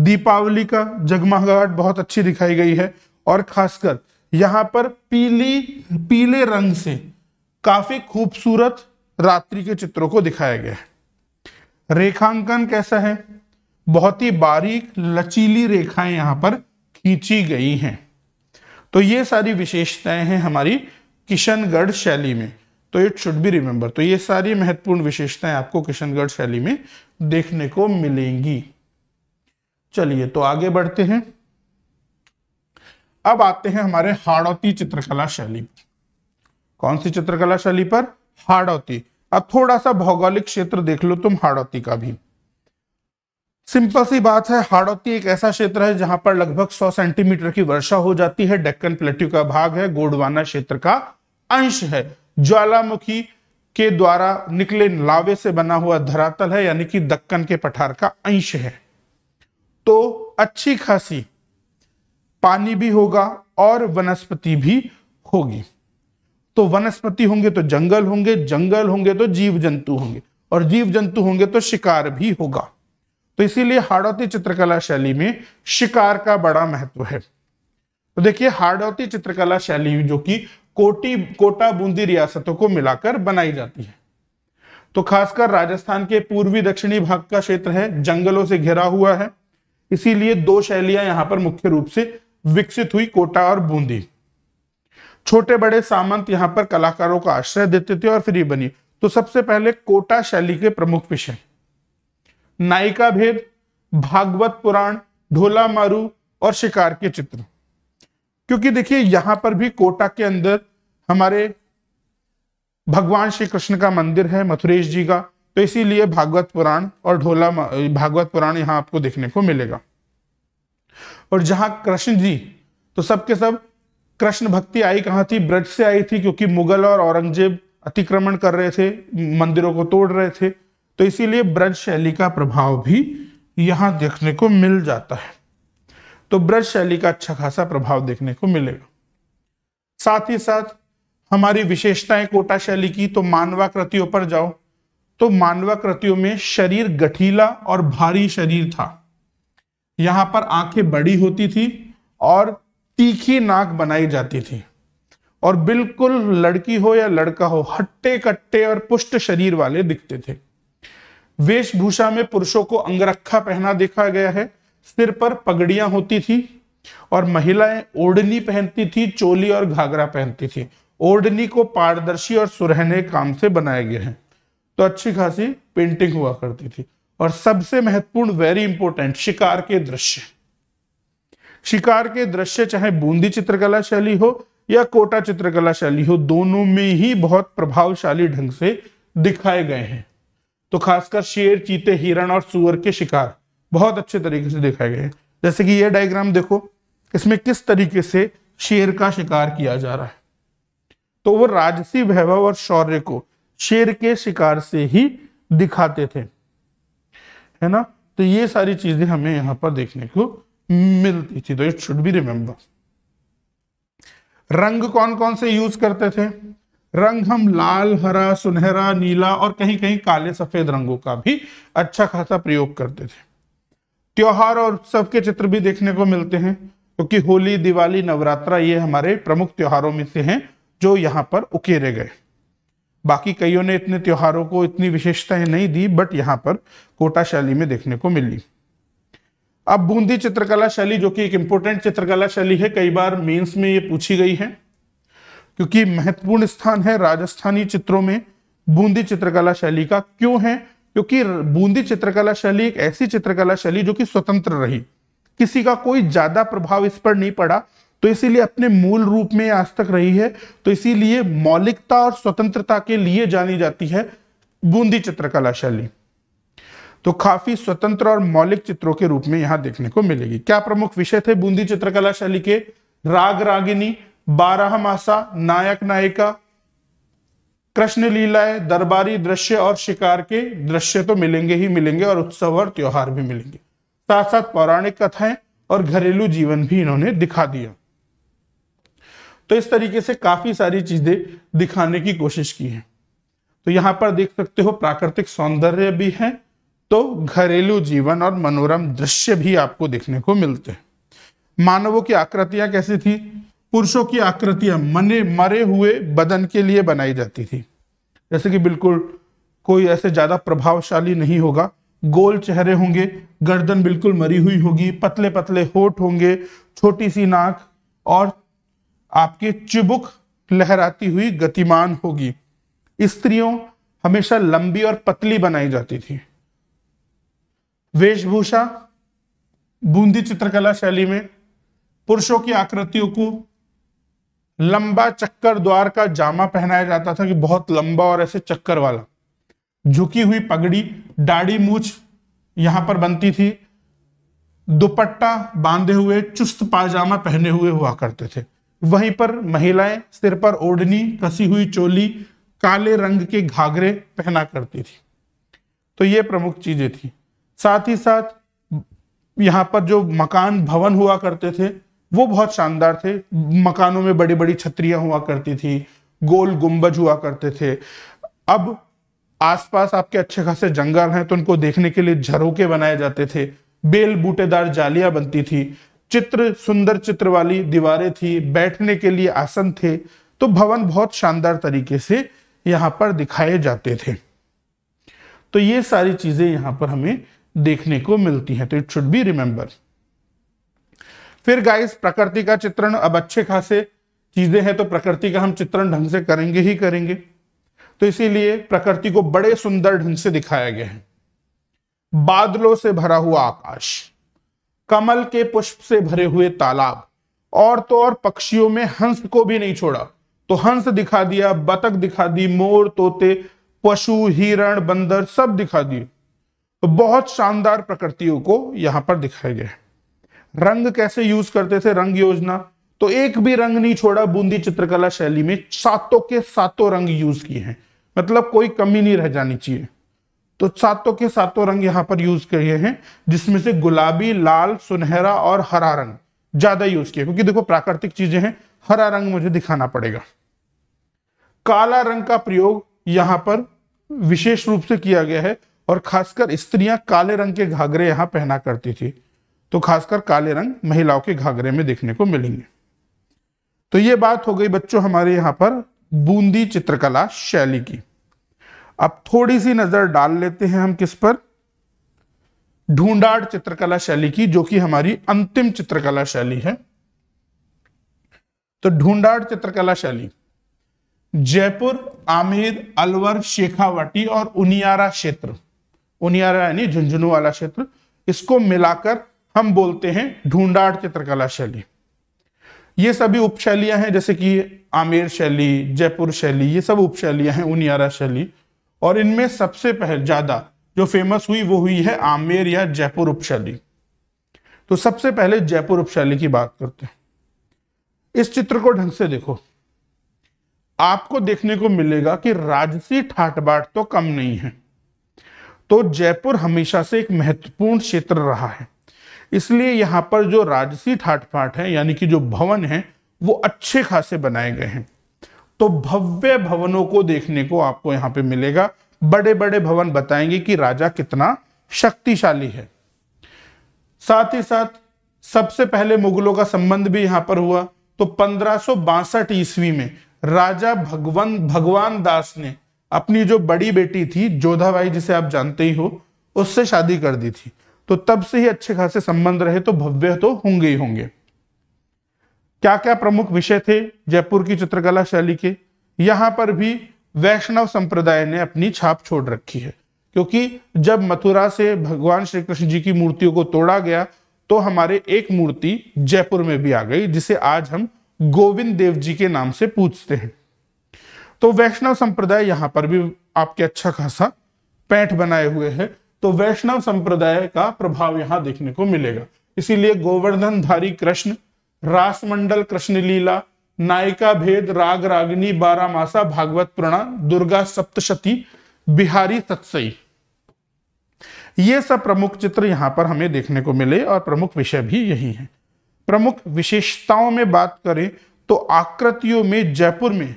दीपावली का जगमगाहट बहुत अच्छी दिखाई गई है और खासकर यहां पर पीली पीले रंग से काफी खूबसूरत रात्रि के चित्रों को दिखाया गया है रेखांकन कैसा है बहुत ही बारीक लचीली रेखाएं यहां पर खींची गई हैं तो ये सारी विशेषताएं हैं हमारी किशनगढ़ शैली में तो इट शुड बी रिमेंबर तो ये सारी महत्वपूर्ण विशेषताएं आपको किशनगढ़ शैली में देखने को मिलेंगी चलिए तो आगे बढ़ते हैं अब आते हैं हमारे हाड़ौती चित्रकला शैली कौन सी चित्रकला शैली पर हाड़ौती अब थोड़ा सा भौगोलिक क्षेत्र देख लो तुम हाड़ौती का भी सिंपल सी बात है हाड़ौती एक ऐसा क्षेत्र है जहां पर लगभग 100 सेंटीमीटर की वर्षा हो जाती है डेक्कन प्लेट्यू का भाग है गोडवाना क्षेत्र का अंश है ज्वालामुखी के द्वारा निकले लावे से बना हुआ धरातल है यानी कि दक्कन के पठार का अंश है तो अच्छी खासी पानी भी होगा और वनस्पति भी होगी तो वनस्पति होंगे तो जंगल होंगे जंगल होंगे तो जीव जंतु होंगे और जीव जंतु होंगे तो शिकार भी होगा तो इसीलिए हाड़ौती चित्रकला शैली में शिकार का बड़ा महत्व है तो देखिए हाड़ौती चित्रकला शैली जो कि कोटी कोटा बूंदी रियासतों को मिलाकर बनाई जाती है तो खासकर राजस्थान के पूर्वी दक्षिणी भाग का क्षेत्र है जंगलों से घिरा हुआ है इसीलिए दो शैलियां यहां पर मुख्य रूप से विकसित हुई कोटा और बूंदी छोटे बड़े सामंत यहां पर कलाकारों का आश्रय देते थे और फिर ये बनी तो सबसे पहले कोटा शैली के प्रमुख विषय नायिका भेद भागवत पुराण ढोला मारू और शिकार के चित्र क्योंकि देखिए यहां पर भी कोटा के अंदर हमारे भगवान श्री कृष्ण का मंदिर है मथुरेश जी का तो इसीलिए भागवत पुराण और ढोला भागवत पुराण यहाँ आपको देखने को मिलेगा और जहां कृष्ण जी तो सबके सब कृष्ण भक्ति आई कहाँ थी ब्रज से आई थी क्योंकि मुगल और औरंगजेब अतिक्रमण कर रहे थे मंदिरों को तोड़ रहे थे तो इसीलिए ब्रज शैली का प्रभाव भी यहां देखने को मिल जाता है तो ब्रज शैली का अच्छा खासा प्रभाव देखने को मिलेगा साथ ही साथ हमारी विशेषताएं कोटा शैली की तो मानवा कृतियों पर जाओ तो मानवा कृतियों में शरीर गठीला और भारी शरीर था यहां पर आंखें बड़ी होती थी और तीखी नाक बनाई जाती थी और बिल्कुल लड़की हो या लड़का हो हट्टे कट्टे और पुष्ट शरीर वाले दिखते थे वेशभूषा में पुरुषों को अंगरखा पहना देखा गया है सिर पर पगड़ियां होती थी और महिलाएं ओढ़नी पहनती थी चोली और घाघरा पहनती थी ओढ़नी को पारदर्शी और सुरहने काम से बनाया गया है तो अच्छी खासी पेंटिंग हुआ करती थी और सबसे महत्वपूर्ण वेरी इंपॉर्टेंट शिकार के दृश्य शिकार के दृश्य चाहे बूंदी चित्रकला शैली हो या कोटा चित्रकला शैली हो दोनों में ही बहुत प्रभावशाली ढंग से दिखाए गए हैं तो खासकर शेर चीते हिरण और सुअर के शिकार बहुत अच्छे तरीके से दिखाए गए हैं जैसे कि यह डायग्राम देखो इसमें किस तरीके से शेर का शिकार किया जा रहा है तो वो राजसी वैभव और शौर्य को शेर के शिकार से ही दिखाते थे है ना तो ये सारी चीजें हमें यहां पर देखने को मिलती थी तो इट शुड बी रिमेम्बर रंग कौन कौन से यूज करते थे रंग हम लाल हरा सुनहरा नीला और कहीं कहीं काले सफेद रंगों का भी अच्छा खासा प्रयोग करते थे त्योहार और उत्सव के चित्र भी देखने को मिलते हैं क्योंकि तो होली दिवाली नवरात्रा ये हमारे प्रमुख त्योहारों में से हैं जो यहाँ पर उकेरे गए बाकी कईयों ने इतने त्योहारों को इतनी विशेषताएं नहीं दी बट यहाँ पर कोटा शैली में देखने को मिली अब बूंदी चित्रकला शैली जो कि एक इंपॉर्टेंट चित्रकला शैली है कई बार मेंस में ये पूछी गई है क्योंकि महत्वपूर्ण स्थान है राजस्थानी चित्रों में बूंदी चित्रकला शैली का क्यों है क्योंकि बूंदी चित्रकला शैली एक ऐसी चित्रकला शैली जो कि स्वतंत्र रही किसी का कोई ज्यादा प्रभाव इस पर नहीं पड़ा तो इसीलिए अपने मूल रूप में आज तक रही है तो इसीलिए मौलिकता और स्वतंत्रता के लिए जानी जाती है बूंदी चित्रकला शैली तो काफी स्वतंत्र और मौलिक चित्रों के रूप में यहां देखने को मिलेगी क्या प्रमुख विषय थे बूंदी चित्रकला शैली के राग रागिनी बारह मासा नायक नायिका कृष्ण लीलाएं दरबारी दृश्य और शिकार के दृश्य तो मिलेंगे ही मिलेंगे और उत्सव और त्योहार भी मिलेंगे साथ साथ पौराणिक कथाएं और घरेलू जीवन भी इन्होंने दिखा दिया तो इस तरीके से काफी सारी चीजें दिखाने की कोशिश की है तो यहां पर देख सकते हो प्राकृतिक सौंदर्य भी है तो घरेलू जीवन और मनोरम दृश्य भी आपको देखने को मिलते हैं मानवों की आकृतियां कैसी थी पुरुषों की आकृतियां मने मरे हुए बदन के लिए बनाई जाती थी जैसे कि बिल्कुल कोई ऐसे ज़्यादा प्रभावशाली नहीं होगा गोल चेहरे होंगे गर्दन बिल्कुल मरी हुई होगी पतले पतले होठ होंगे छोटी सी नाक और आपके चुबुक लहराती हुई गतिमान होगी स्त्रियों हमेशा लंबी और पतली बनाई जाती थी वेशभूषा बूंदी चित्रकला शैली में पुरुषों की आकृतियों को लंबा चक्कर द्वार का जामा पहनाया जाता था कि बहुत लंबा और ऐसे चक्कर वाला झुकी हुई पगड़ी दाढ़ी मूछ यहां पर बनती थी दुपट्टा बांधे हुए चुस्त पाजामा पहने हुए हुआ करते थे वहीं पर महिलाएं सिर पर ओढ़नी कसी हुई चोली काले रंग के घाघरे पहना करती थी तो ये प्रमुख चीजें थी साथ ही साथ यहाँ पर जो मकान भवन हुआ करते थे वो बहुत शानदार थे मकानों में बड़ी बड़ी छतरियां हुआ करती थी गोल गुंबज हुआ करते थे अब आसपास आपके अच्छे खासे जंगल हैं तो उनको देखने के लिए झरोके बनाए जाते थे बेल बूटेदार जालियां बनती थी चित्र सुंदर चित्र वाली दीवारें थी बैठने के लिए आसन थे तो भवन बहुत शानदार तरीके से यहाँ पर दिखाए जाते थे तो ये सारी चीजें यहाँ पर हमें देखने को मिलती हैं तो इट शुड बी रिमेंबर फिर गाइस प्रकृति का चित्रण अब अच्छे खासे चीजें हैं तो प्रकृति का हम चित्रण ढंग से करेंगे ही करेंगे तो इसीलिए प्रकृति को बड़े सुंदर ढंग से दिखाया गया है बादलों से भरा हुआ आकाश कमल के पुष्प से भरे हुए तालाब और तो और पक्षियों में हंस को भी नहीं छोड़ा तो हंस दिखा दिया बतख दिखा दी मोर तोते पशु हिरण बंदर सब दिखा दिए तो बहुत शानदार प्रकृतियों को यहां पर दिखाया गया है रंग कैसे यूज करते थे रंग योजना तो एक भी रंग नहीं छोड़ा बूंदी चित्रकला शैली में सातों के सातों रंग यूज किए हैं मतलब कोई कमी नहीं रह जानी चाहिए तो सातों के सातों रंग यहां पर यूज किए हैं जिसमें से गुलाबी लाल सुनहरा और हरा रंग ज्यादा यूज किया क्योंकि देखो प्राकृतिक चीजें हैं हरा रंग मुझे दिखाना पड़ेगा काला रंग का प्रयोग यहां पर विशेष रूप से किया गया है और खासकर स्त्रियां काले रंग के घाघरे यहां पहना करती थी तो खासकर काले रंग महिलाओं के घाघरे में देखने को मिलेंगे तो ये बात हो गई बच्चों हमारे यहां पर बूंदी चित्रकला शैली की अब थोड़ी सी नजर डाल लेते हैं हम किस पर ढूंढाड़ चित्रकला शैली की जो कि हमारी अंतिम चित्रकला शैली है तो ढूंढाड़ चित्रकला शैली जयपुर आमेर अलवर शेखावटी और उनियारा क्षेत्र उनियारा यानी झुंझुनू वाला क्षेत्र इसको मिलाकर हम बोलते हैं ढूंढाट चित्रकला शैली ये सभी उपशैलियां हैं जैसे कि आमेर शैली जयपुर शैली ये सब उपशैलियां हैं उनियारा शैली और इनमें सबसे पहले ज्यादा जो फेमस हुई वो हुई है आमेर या जयपुर उपशैली तो सबसे पहले जयपुर उपशैली की बात करते हैं इस चित्र को ढंग से देखो आपको देखने को मिलेगा कि राजसी ठाट बाट तो कम नहीं है तो जयपुर हमेशा से एक महत्वपूर्ण क्षेत्र रहा है इसलिए यहाँ पर जो राजसी ठाट पाठ है यानी कि जो भवन है वो अच्छे खासे बनाए गए हैं तो भव्य भवनों को देखने को आपको यहाँ पे मिलेगा बड़े बड़े भवन बताएंगे कि राजा कितना शक्तिशाली है साथ ही साथ सबसे पहले मुगलों का संबंध भी यहां पर हुआ तो पंद्रह ईस्वी में राजा भगवान भगवान दास ने अपनी जो बड़ी बेटी थी जोधाबाई जिसे आप जानते ही हो उससे शादी कर दी थी तो तब से ही अच्छे खासे संबंध रहे तो भव्य तो होंगे ही होंगे क्या क्या प्रमुख विषय थे जयपुर की चित्रकला शैली के यहां पर भी वैष्णव संप्रदाय ने अपनी छाप छोड़ रखी है क्योंकि जब मथुरा से भगवान श्री कृष्ण जी की मूर्तियों को तोड़ा गया तो हमारे एक मूर्ति जयपुर में भी आ गई जिसे आज हम गोविंद देव जी के नाम से पूछते हैं तो वैष्णव संप्रदाय यहां पर भी आपके अच्छा खासा पैठ बनाए हुए है तो वैष्णव संप्रदाय का प्रभाव यहां देखने को मिलेगा इसीलिए गोवर्धन धारी कृष्ण रासमंडल कृष्ण लीला नायिका भेद राग रागिनी बारामासा भागवत प्रणा दुर्गा सप्तशती बिहारी सत्सई ये सब प्रमुख चित्र यहां पर हमें देखने को मिले और प्रमुख विषय भी यही है प्रमुख विशेषताओं में बात करें तो आकृतियों में जयपुर में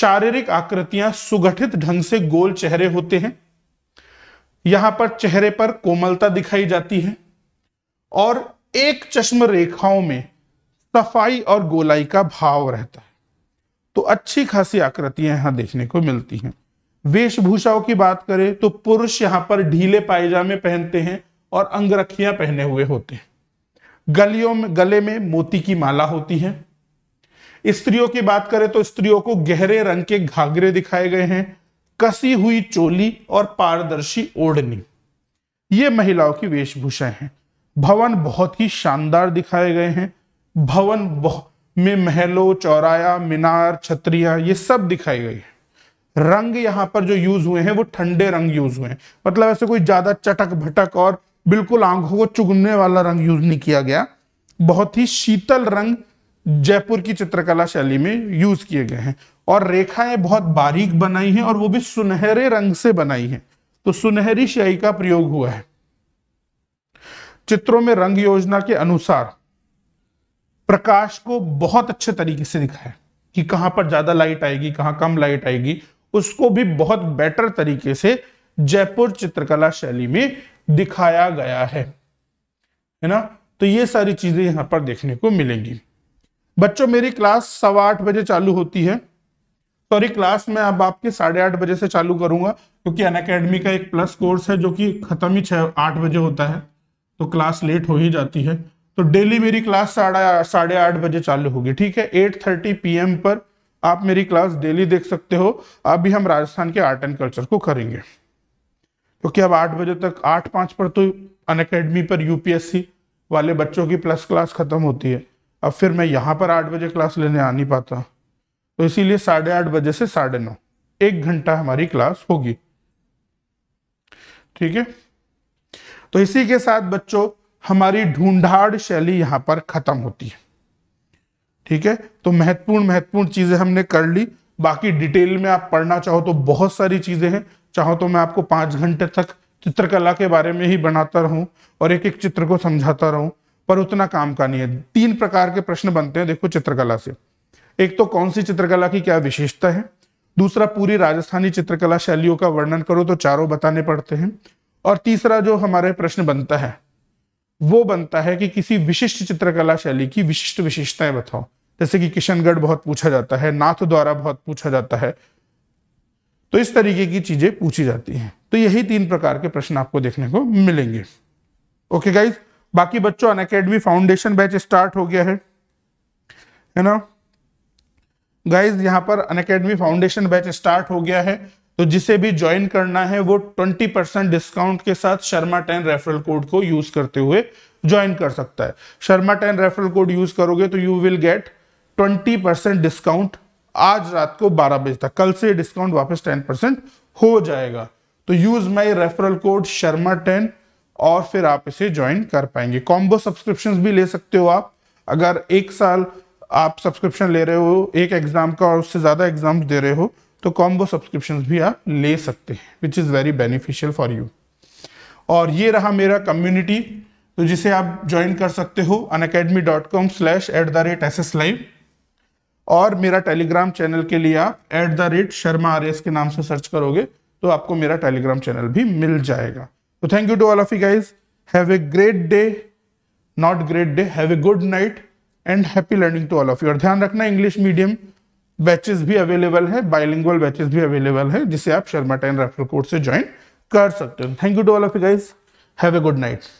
शारीरिक आकृतियां सुगठित ढंग से गोल चेहरे होते हैं यहां पर चेहरे पर कोमलता दिखाई जाती है और एक चश्म रेखाओं में सफाई और गोलाई का भाव रहता है तो अच्छी खासी आकृतियां यहां देखने को मिलती हैं वेशभूषाओं की बात करें तो पुरुष यहां पर ढीले पायजामे पहनते हैं और अंगरखियां पहने हुए होते हैं गलियों में गले में मोती की माला होती है स्त्रियों की बात करें तो स्त्रियों को गहरे रंग के घाघरे दिखाए गए हैं कसी हुई चोली और पारदर्शी ओढ़नी ये महिलाओं की वेशभूषाएं हैं भवन बहुत ही शानदार दिखाए गए हैं भवन में महलों चौराया मीनार छतरिया ये सब दिखाई गई है रंग यहाँ पर जो यूज हुए हैं वो ठंडे रंग यूज हुए हैं मतलब ऐसे कोई ज्यादा चटक भटक और बिल्कुल आंखों को चुगने वाला रंग यूज नहीं किया गया बहुत ही शीतल रंग जयपुर की चित्रकला शैली में यूज किए गए हैं और रेखाएं बहुत बारीक बनाई हैं और वो भी सुनहरे रंग से बनाई हैं तो सुनहरी शैली का प्रयोग हुआ है चित्रों में रंग योजना के अनुसार प्रकाश को बहुत अच्छे तरीके से दिखाया कि कहां पर ज्यादा लाइट आएगी कहां कम लाइट आएगी उसको भी बहुत बेटर तरीके से जयपुर चित्रकला शैली में दिखाया गया है है ना तो ये सारी चीजें यहां पर देखने को मिलेंगी बच्चों मेरी क्लास सवा आठ बजे चालू होती है सॉरी क्लास मैं अब आपके साढ़े आठ बजे से चालू करूंगा क्योंकि अन अकेडमी का एक प्लस कोर्स है जो कि खत्म ही छः आठ बजे होता है तो क्लास लेट हो ही जाती है तो डेली मेरी क्लास साढ़े साढ़े आठ बजे चालू होगी ठीक है एट थर्टी पी पर आप मेरी क्लास डेली देख सकते हो अभी हम राजस्थान के आर्ट एंड कल्चर को करेंगे क्योंकि तो अब आठ बजे तक आठ पाँच पर तो अन अकेडमी पर यूपीएससी वाले बच्चों की प्लस क्लास खत्म होती है अब फिर मैं यहाँ पर आठ बजे क्लास लेने आ नहीं पाता तो इसीलिए साढ़े आठ बजे से साढ़े नौ एक घंटा हमारी क्लास होगी ठीक है तो इसी के साथ बच्चों हमारी ढूंढाड़ शैली यहाँ पर खत्म होती है ठीक है तो महत्वपूर्ण महत्वपूर्ण चीजें हमने कर ली बाकी डिटेल में आप पढ़ना चाहो तो बहुत सारी चीजें हैं चाहो तो मैं आपको पांच घंटे तक चित्रकला के बारे में ही बनाता रहूं और एक एक चित्र को समझाता रहूं पर उतना काम का नहीं है तीन प्रकार के प्रश्न बनते हैं देखो चित्रकला से एक तो कौन सी चित्रकला की क्या विशेषता है दूसरा पूरी राजस्थानी चित्रकला शैलियों का वर्णन करो तो चारों बताने पड़ते हैं और तीसरा जो हमारे प्रश्न बनता है वो बनता है कि किसी विशिष्ट चित्रकला शैली की विशिष्ट विशेषताएं बताओ जैसे कि किशनगढ़ बहुत पूछा जाता है नाथ द्वारा बहुत पूछा जाता है तो इस तरीके की चीजें पूछी जाती हैं तो यही तीन प्रकार के प्रश्न आपको देखने को मिलेंगे ओके गाइज बाकी बच्चों अनकेडमी फाउंडेशन बैच स्टार्ट हो गया है है ना गाइज यहाँ पर अनकेडमी फाउंडेशन बैच स्टार्ट हो गया है तो जिसे भी ज्वाइन करना है वो 20 परसेंट डिस्काउंट के साथ शर्मा टेन रेफरल कोड को यूज करते हुए ज्वाइन कर सकता है Sharma ten referral code use करोगे तो you will get 20 percent discount आज रात को 12 बजे तक कल से डिस्काउंट वापस 10 परसेंट हो जाएगा तो use my referral code Sharma ten और फिर आप इसे ज्वाइन कर पाएंगे कॉम्बो सब्सक्रिप्शन भी ले सकते हो आप अगर एक साल आप सब्सक्रिप्शन ले रहे हो एक एग्जाम का और उससे ज़्यादा एग्जाम दे रहे हो तो कॉम्बो सब्सक्रिप्शन भी आप ले सकते हैं which is very beneficial for you और ये रहा मेरा कम्युनिटी तो जिसे आप ज्वाइन कर सकते हो unacademy dot com slash at the rate S S live और मेरा टेलीग्राम चैनल के लिए आप at the rate Sharma R S के नाम से सर्च करोगे तो आपको मेरा टेलीग्राम चैनल भी मिल जाएगा So thank you to all of you guys. Have a great day. Not great day. Have a good night. And happy learning to all of you. ध्यान रखना English medium batches भी available है Bilingual batches भी available है जिसे आप Sharma Time Referral Code से join कर सकते हो Thank you to all of you guys. Have a good night.